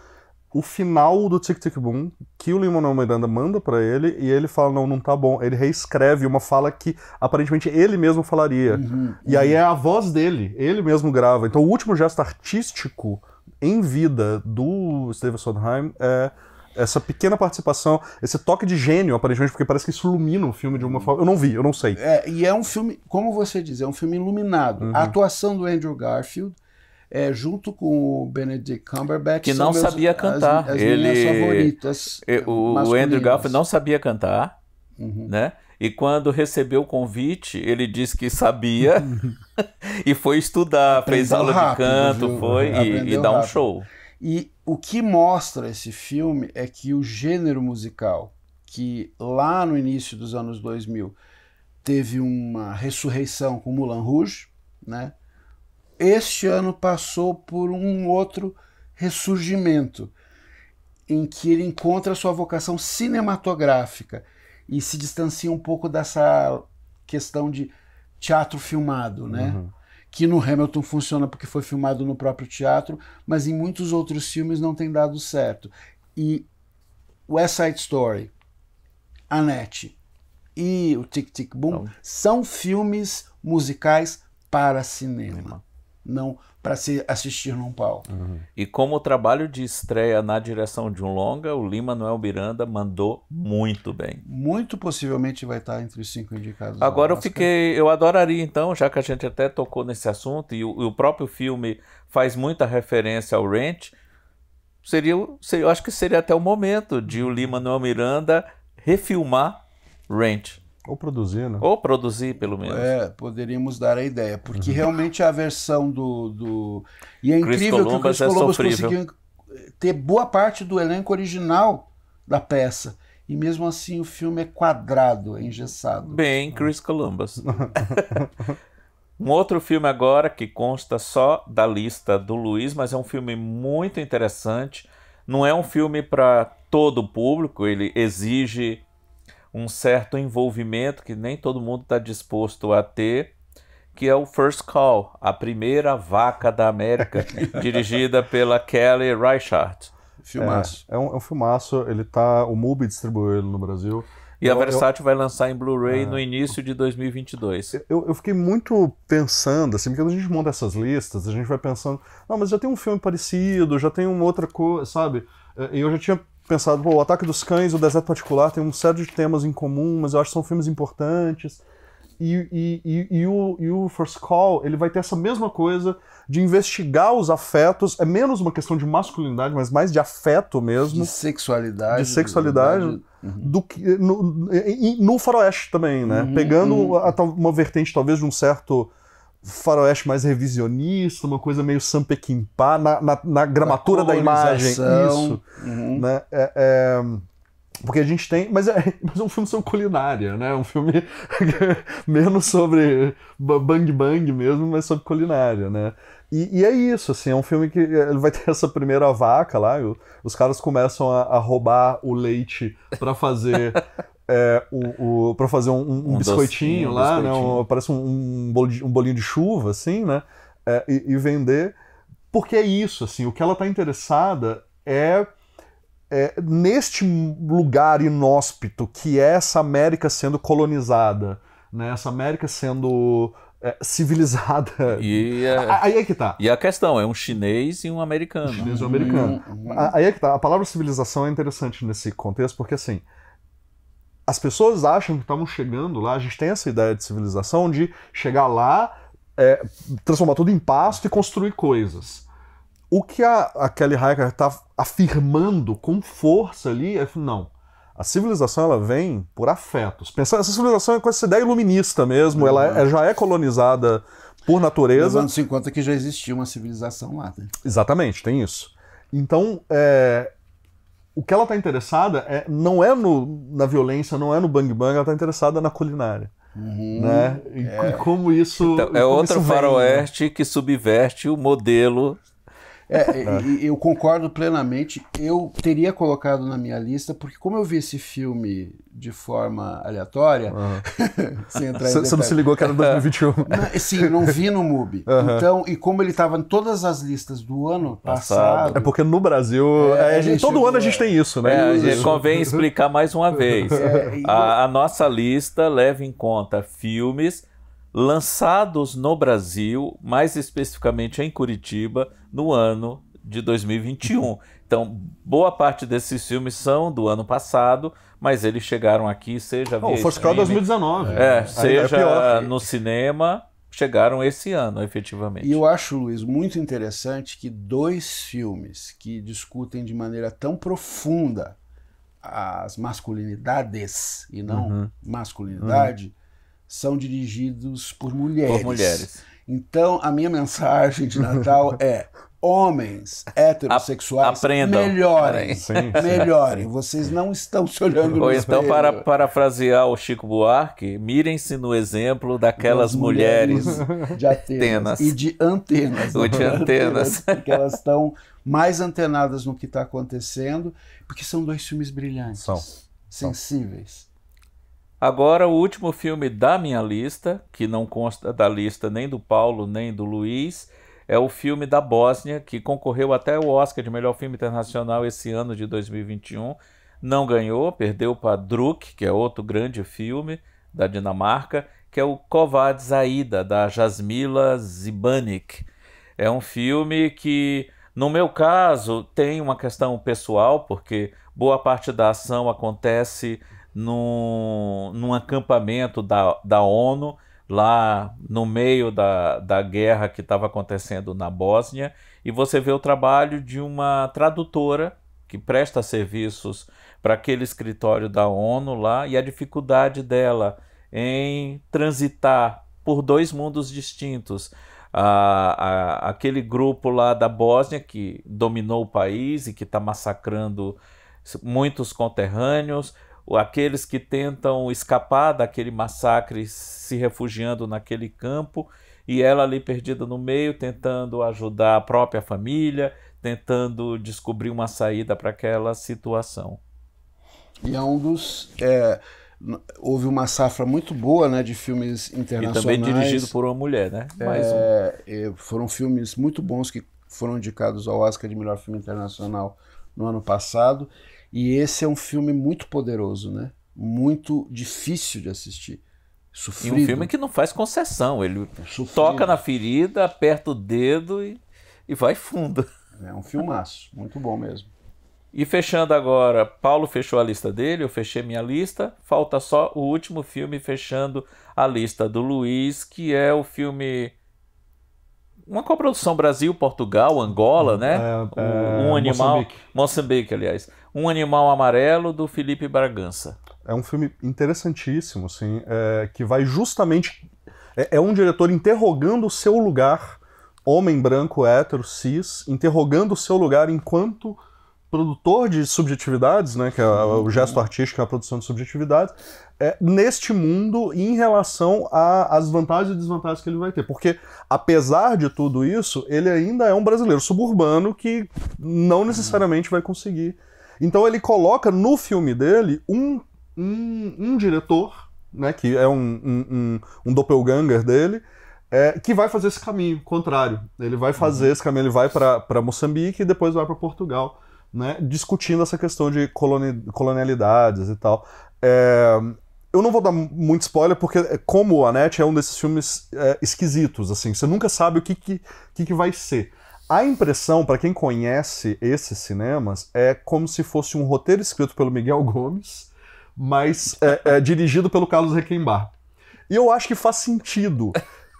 o final do Tic Tic Boom, que o Lin-Manuel Miranda manda para ele, e ele fala, não, não tá bom. Ele reescreve uma fala que, aparentemente, ele mesmo falaria. Uhum, e uhum. aí é a voz dele, ele mesmo grava. Então o último gesto artístico em vida do Steven Sondheim é essa pequena participação, esse toque de gênio, aparentemente, porque parece que isso ilumina o filme de uma uhum. forma. Eu não vi, eu não sei. É, e é um filme, como você diz, é um filme iluminado. Uhum. A atuação do Andrew Garfield é, junto com o Benedict Cumberbatch. Que não meus, sabia cantar. As, as Ele, favoritas. O, o Andrew Garfield não sabia cantar, uhum. né? E quando recebeu o convite, ele disse que sabia e foi estudar, Aprendeu fez aula rápido, de canto, viu? foi e, e dá um show. E o que mostra esse filme é que o gênero musical, que lá no início dos anos 2000 teve uma ressurreição com Moulin Rouge, né? este ano passou por um outro ressurgimento, em que ele encontra sua vocação cinematográfica e se distancia um pouco dessa questão de teatro filmado, né? Uhum. Que no Hamilton funciona porque foi filmado no próprio teatro, mas em muitos outros filmes não tem dado certo. E West Side Story, Annette e o Tic Tic Boom não. são filmes musicais para cinema não para se assistir num palco. Uhum. E como o trabalho de estreia na direção de um longa, o Lima Noel Miranda mandou muito bem. Muito possivelmente vai estar entre os cinco indicados. Agora eu fiquei, eu adoraria então, já que a gente até tocou nesse assunto e o, e o próprio filme faz muita referência ao Ranch, seria, seria, eu acho que seria até o momento de o Lima Noel Miranda refilmar Ranch. Ou produzir, né? Ou produzir, pelo menos. É, poderíamos dar a ideia, porque uhum. realmente é a versão do, do. E é incrível Chris Columbus que o Chris é Columbus conseguiu ter boa parte do elenco original da peça. E mesmo assim o filme é quadrado, é engessado. Bem, Chris Columbus. um outro filme agora que consta só da lista do Luiz, mas é um filme muito interessante. Não é um filme para todo o público, ele exige um certo envolvimento que nem todo mundo está disposto a ter, que é o First Call, a primeira vaca da América, dirigida pela Kelly Reichardt. Filmaço. É, é, um, é um filmaço, ele tá, o Mubi distribuiu ele no Brasil. E eu, a Versátil eu, vai lançar em Blu-ray é, no início de 2022. Eu, eu fiquei muito pensando, assim, porque quando a gente monta essas listas, a gente vai pensando, não, mas já tem um filme parecido, já tem uma outra coisa, sabe? É, e eu já tinha pensado, o Ataque dos Cães, o Deserto Particular tem um certo de temas em comum, mas eu acho que são filmes importantes. E, e, e, e, o, e o First Call, ele vai ter essa mesma coisa de investigar os afetos. É menos uma questão de masculinidade, mas mais de afeto mesmo. De sexualidade. De sexualidade. Uhum. Do que, no, no, faroeste também, né? Uhum, Pegando uhum. A, uma vertente, talvez, de um certo faroeste mais revisionista, uma coisa meio Sam Peckinpah, na, na, na gramatura da imagem. Isso. Uhum. Né? É, é, porque a gente tem. Mas é, mas é um filme sobre culinária, né? É um filme menos sobre bang bang mesmo, mas sobre culinária, né? E, e, é isso, assim, é um filme que eh, ele vai ter essa primeira vaca lá, os caras começam a, a roubar o leite para fazer é, o, o para fazer um, um, um biscoitinho lá, né? biscoitinho. Né, parece um, bolinho, um bolinho de chuva, assim, né? É, e, e, vender. Porque é isso, assim, o que ela está interessada é, é, neste lugar inóspito que é essa América sendo colonizada, né? Essa América sendo é, civilizada. E, é- aí é que tá. E a questão é um chinês e um americano. Um chinês e um americano. Hum, hum. Aí é que tá. A palavra civilização é interessante nesse contexto, porque assim as pessoas acham que estamos chegando lá, a gente tem essa ideia de civilização de chegar lá, é, transformar tudo em pasto e construir coisas. O que a, a Kelly Reichardt está afirmando com força ali é não. A civilização ela vem por afetos. Pensar, essa civilização é com essa ideia iluminista mesmo, ela é, uhum. já é colonizada por natureza. Nos anos 50 que já existia uma civilização lá. Né? Exatamente, tem isso. Então, é, o que ela está interessada é, não é no, na violência, não é no bang bang, ela está interessada na culinária. Uhum, né? E, é. como isso. Então, é como outro né? faroeste né? que subverte o modelo é, é. eu concordo plenamente. Eu teria colocado na minha lista, porque como eu vi esse filme de forma aleatória, uhum. sem entrar em Você não se ligou que era 2021. Não, é, sim, não vi no MUBI. Uhum. Então, e como ele estava em todas as listas do ano passado... É porque no Brasil, é, é, gente, todo ano a gente é. tem isso, né? convém explicar mais uma vez. A, a nossa lista leva em conta filmes lançados no Brasil, mais especificamente em Curitiba, no ano de 2021. Então, boa parte desses filmes são do ano passado, mas eles chegaram aqui, seja oh, via First 2019. É, é seja é no cinema, chegaram esse ano, efetivamente. E eu acho, Luiz, muito interessante que dois filmes que discutem de maneira tão profunda as masculinidades e não uhum. masculinidade uhum. são dirigidos por mulheres. Por mulheres. Então, a minha mensagem de Natal é: homens heterossexuais Aprendam. melhorem, sim, sim. melhorem. Vocês não estão se olhando Ou no então, espelho. para parafrasear o Chico Buarque, mirem-se no exemplo daquelas mulheres, mulheres, de Atenas, e de antenas. Ou né? de antenas. Porque elas estão mais antenadas no que está acontecendo, porque são dois filmes brilhantes, são. sensíveis. São Agora, o último filme da minha lista, que não consta da lista nem do Paulo nem do Luiz, é o filme da Bósnia, que concorreu até o Oscar de melhor filme internacional esse ano de 2021. Não ganhou, perdeu para Druk, que é outro grande filme da Dinamarca, que é o Kovad Zaida, da Jasmila Zibanik. É um filme que, no meu caso, tem uma questão pessoal, porque boa parte da ação acontece num, num acampamento da, da ONU, lá no meio da, da guerra que estava acontecendo na Bósnia, e você vê o trabalho de uma tradutora que presta serviços para aquele escritório da ONU lá e a dificuldade dela em transitar por dois mundos distintos. A, a, aquele grupo lá da Bósnia que dominou o país e que está massacrando muitos conterrâneos, aqueles que tentam escapar daquele massacre se refugiando naquele campo e ela ali perdida no meio, tentando ajudar a própria família, tentando descobrir uma saída para aquela situação. E é um dos. É, houve uma safra muito boa né, de filmes internacionais. E também dirigido por uma mulher, né? É, um. Foram filmes muito bons que foram indicados ao Oscar de melhor filme internacional no ano passado. E esse é um filme muito poderoso, né? Muito difícil de assistir. Sofrido. E um filme que não faz concessão. Ele Sofrido. toca na ferida, aperta o dedo e, e vai fundo. É um filmaço, muito bom mesmo. E fechando agora, Paulo fechou a lista dele, eu fechei minha lista. Falta só o último filme fechando a lista do Luiz, que é o filme uma coprodução Brasil, Portugal, Angola, né? É, é, um, animal. Moçambique. Moçambique, aliás. Um Animal Amarelo do Felipe Bragança. É um filme interessantíssimo, assim, é, que vai justamente. É, é, um diretor interrogando o seu lugar, homem branco, hétero, cis, interrogando o seu lugar enquanto produtor de subjetividades, né? Que é o gesto artístico é a produção de subjetividades, é, neste mundo em relação às vantagens e desvantagens que ele vai ter. Porque, apesar de tudo isso, ele ainda é um brasileiro suburbano que não necessariamente vai conseguir. Então ele coloca no filme dele um, um, um diretor, né, que é um, um, um, doppelganger dele, é, que vai fazer esse caminho contrário. Ele vai fazer uhum. esse caminho, ele vai para Moçambique e depois vai para Portugal, né, discutindo essa questão de coloni colonialidades e tal. É, eu não vou dar muito spoiler, porque é, como a NET é um desses filmes é, esquisitos, assim, você nunca sabe o que, que, que, que vai ser. A impressão, para quem conhece esses cinemas, é como se fosse um roteiro escrito pelo Miguel Gomes, mas é, é dirigido pelo Carlos Requembar. E eu acho que faz sentido.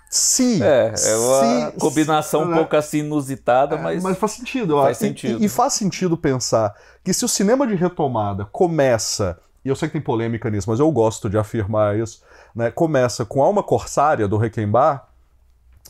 Se. É, é uma se, combinação se, um pouco assim inusitada, é, mas. Mas faz sentido, eu Faz sentido. E, e faz sentido pensar que se o cinema de retomada começa e eu sei que tem polêmica nisso, mas eu gosto de afirmar isso, né? Começa com Alma Corsária do Requembar,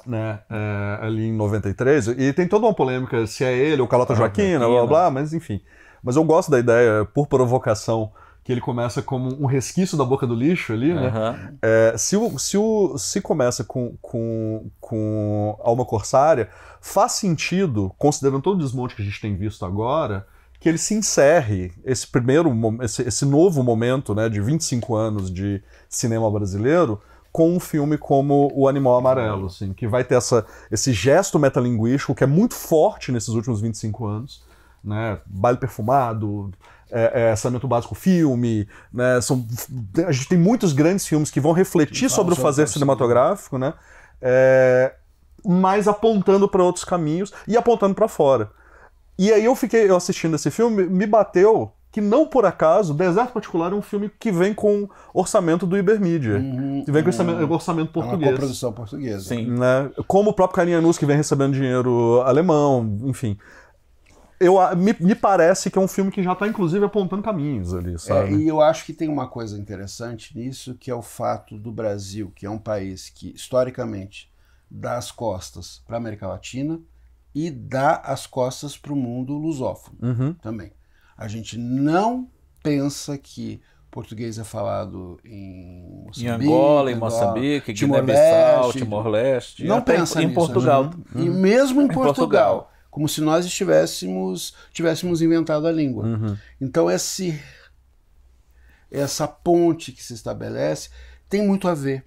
né, é, ali em 93, e tem toda uma polêmica se é ele ou Calota é Joaquina, blá blá, mas enfim. Mas eu gosto da ideia, por provocação, que ele começa como um resquício da boca do lixo ali, né? Uhum. É, se, o, se, o, se começa com, com, com Alma Corsária, faz sentido, considerando todo o desmonte que a gente tem visto agora, que ele se encerre esse primeiro, esse, esse novo momento, né, de 25 anos de cinema brasileiro, com um filme como O Animal Amarelo, assim, que vai ter essa, esse gesto metalinguístico que é muito forte nesses últimos 25 anos. Né? Baile Perfumado, é, é, Básico Filme, né? São, a gente tem muitos grandes filmes que vão refletir que sobre o fazer cinematográfico, né? É, mas apontando para outros caminhos e apontando para fora. E aí eu fiquei eu assistindo esse filme, me bateu que não por acaso, Deserto Particular é um filme que vem com orçamento do Ibermídia. Uhum, que vem com orçamento, uhum. orçamento português. É uma produção portuguesa. Sim. Né? Como o próprio Carianus, que vem recebendo dinheiro alemão, enfim. Eu, me, me parece que é um filme que já está, inclusive, apontando caminhos ali, é, sabe? É, e eu acho que tem uma coisa interessante nisso, que é o fato do Brasil, que é um país que, historicamente, dá as costas para a América Latina, e dá as costas para o mundo lusófono uhum. também. A gente não pensa que português é falado em Moçambique, em Angola, em Moçambique, Guiné-Bissau, Timor-Leste, não pensa em, nisso, Portugal. Né? uhum. E mesmo em, em Portugal, Portugal, como se nós estivéssemos tivéssemos inventado a língua. Uhum. Então esse essa ponte que se estabelece tem muito a ver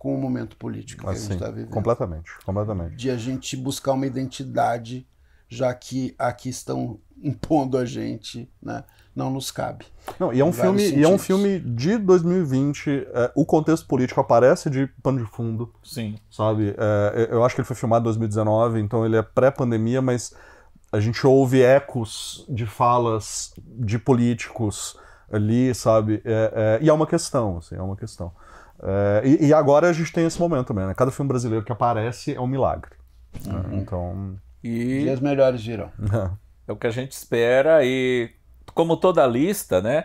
com o momento político que assim, a gente está assim, vivendo. Completamente, completamente. De a gente buscar uma identidade, já que aqui estão impondo a gente, né? Não nos cabe. Não, e é um filme, e é um filme de 2020. É, o contexto político aparece de pano de fundo. Sim. Sabe? É, é eu acho que ele foi filmado em 2019, então ele é pré-pandemia, mas a gente ouve ecos de falas de políticos ali, sabe? É, é e é uma questão, assim, é uma questão. É, e, e, agora a gente tem esse momento também, né? Cada filme brasileiro que aparece é um milagre. É, uhum. Então. E... Dias melhores virão. É o que a gente espera e, como toda lista, né?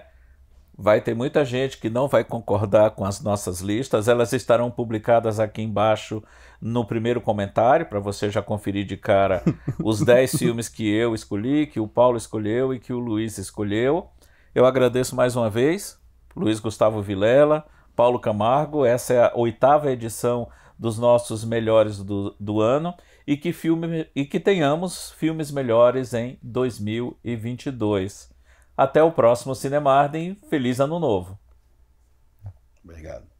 Vai ter muita gente que não vai concordar com as nossas listas. Elas estarão publicadas aqui embaixo no primeiro comentário, para você já conferir de cara os 10 filmes que eu escolhi, que o Paulo escolheu e que o Luiz escolheu. Eu agradeço mais uma vez, Luiz Gustavo Vilela, Paulo Camargo. Essa é a oitava edição dos nossos melhores do, do ano e que, filme, e que tenhamos filmes melhores em 2022. Até o próximo Cinemarden. Feliz Ano Novo. Obrigado.